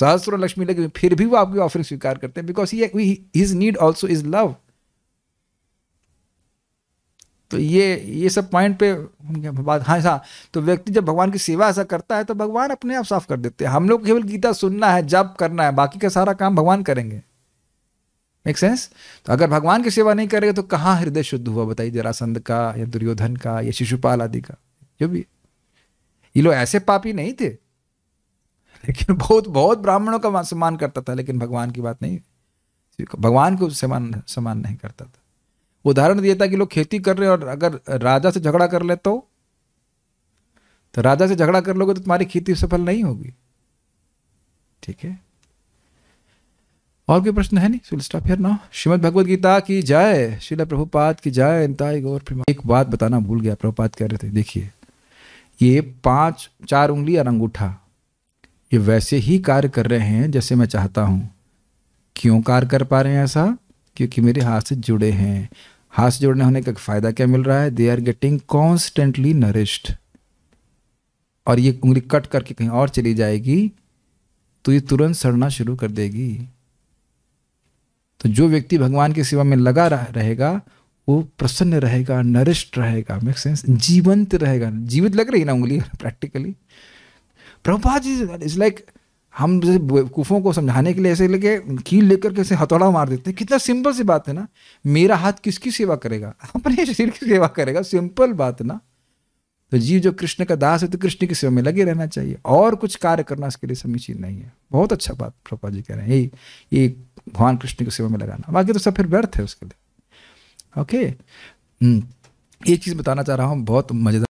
सहस्र लक्ष्मी लगी हुई फिर भी वो आपकी ऑफरिंग स्वीकार करते हैं because his need also is love तो ये ये सब पॉइंट पे बात हाँ हाँ तो व्यक्ति जब भगवान की सेवा ऐसा करता है तो भगवान अपने आप साफ कर देते हैं हम लोग केवल गीता सुनना है जब करना है बाकी का सारा काम भगवान करेंगे मेक सेंस तो अगर भगवान की सेवा नहीं करेगा तो कहाँ हृदय शुद्ध हुआ बताइए जरासंध का या दुर्योधन का या शिशुपाल आदि का जो भी ये लोग ऐसे पापी नहीं थे लेकिन बहुत बहुत ब्राह्मणों का सम्मान करता था लेकिन भगवान की बात नहीं भगवान को समान सम्मान नहीं करता था उदाहरण दिया था कि लोग खेती कर रहे और अगर राजा से झगड़ा कर ले तो तो राजा से झगड़ा कर लोगे तो तुम्हारी खेती सफल नहीं होगी ठीक है और कोई प्रश्न है नहीं so stop here now Shrimad Bhagavad Gita की जाए शिला प्रभुपाद की जाए इंताई गौर एक बात बताना भूल गया प्रभुपाद कह रहे थे देखिए ये पांच चार उंगली और अंगूठा ये वैसे ही कार्य कर रहे हैं जैसे मैं चाहता हूँ क्यों कार्य कर पा रहे हैं ऐसा क्योंकि मेरे हाथ से जुड़े हैं हाथ से जुड़ने होने का फायदा क्या मिल रहा है they are getting constantly nourished और ये उंगली कट करके कहीं और चली जाएगी तो ये तुरंत सड़ना शुरू कर देगी तो जो व्यक्ति भगवान की सेवा में लगा रहेगा वो प्रसन्न रहेगा नरिष्ट रहेगा मेक सेंस जीवंत रहेगा जीवित लग रही ना उंगली practically Prabhupada ji is like हम जैसे कुफों को समझाने के लिए ऐसे लेके कील लेकर के ऐसे हथौड़ा मार देते हैं कितना सिंपल सी बात है ना मेरा हाथ किसकी सेवा करेगा अपने शरीर की सेवा करेगा सिंपल बात ना तो जीव जो कृष्ण का दास है तो कृष्ण की सेवा में लगे रहना चाहिए और कुछ कार्य करना इसके लिए समीचीन नहीं है बहुत अच्छा बात प्रभा जी कह रहे हैं ये ये भगवान कृष्ण की सेवा में लगाना बाकी तो सब फिर व्यर्थ है उसके लिए ओके हम्म, ये चीज़ बताना चाह रहा हूँ बहुत मज़ेदार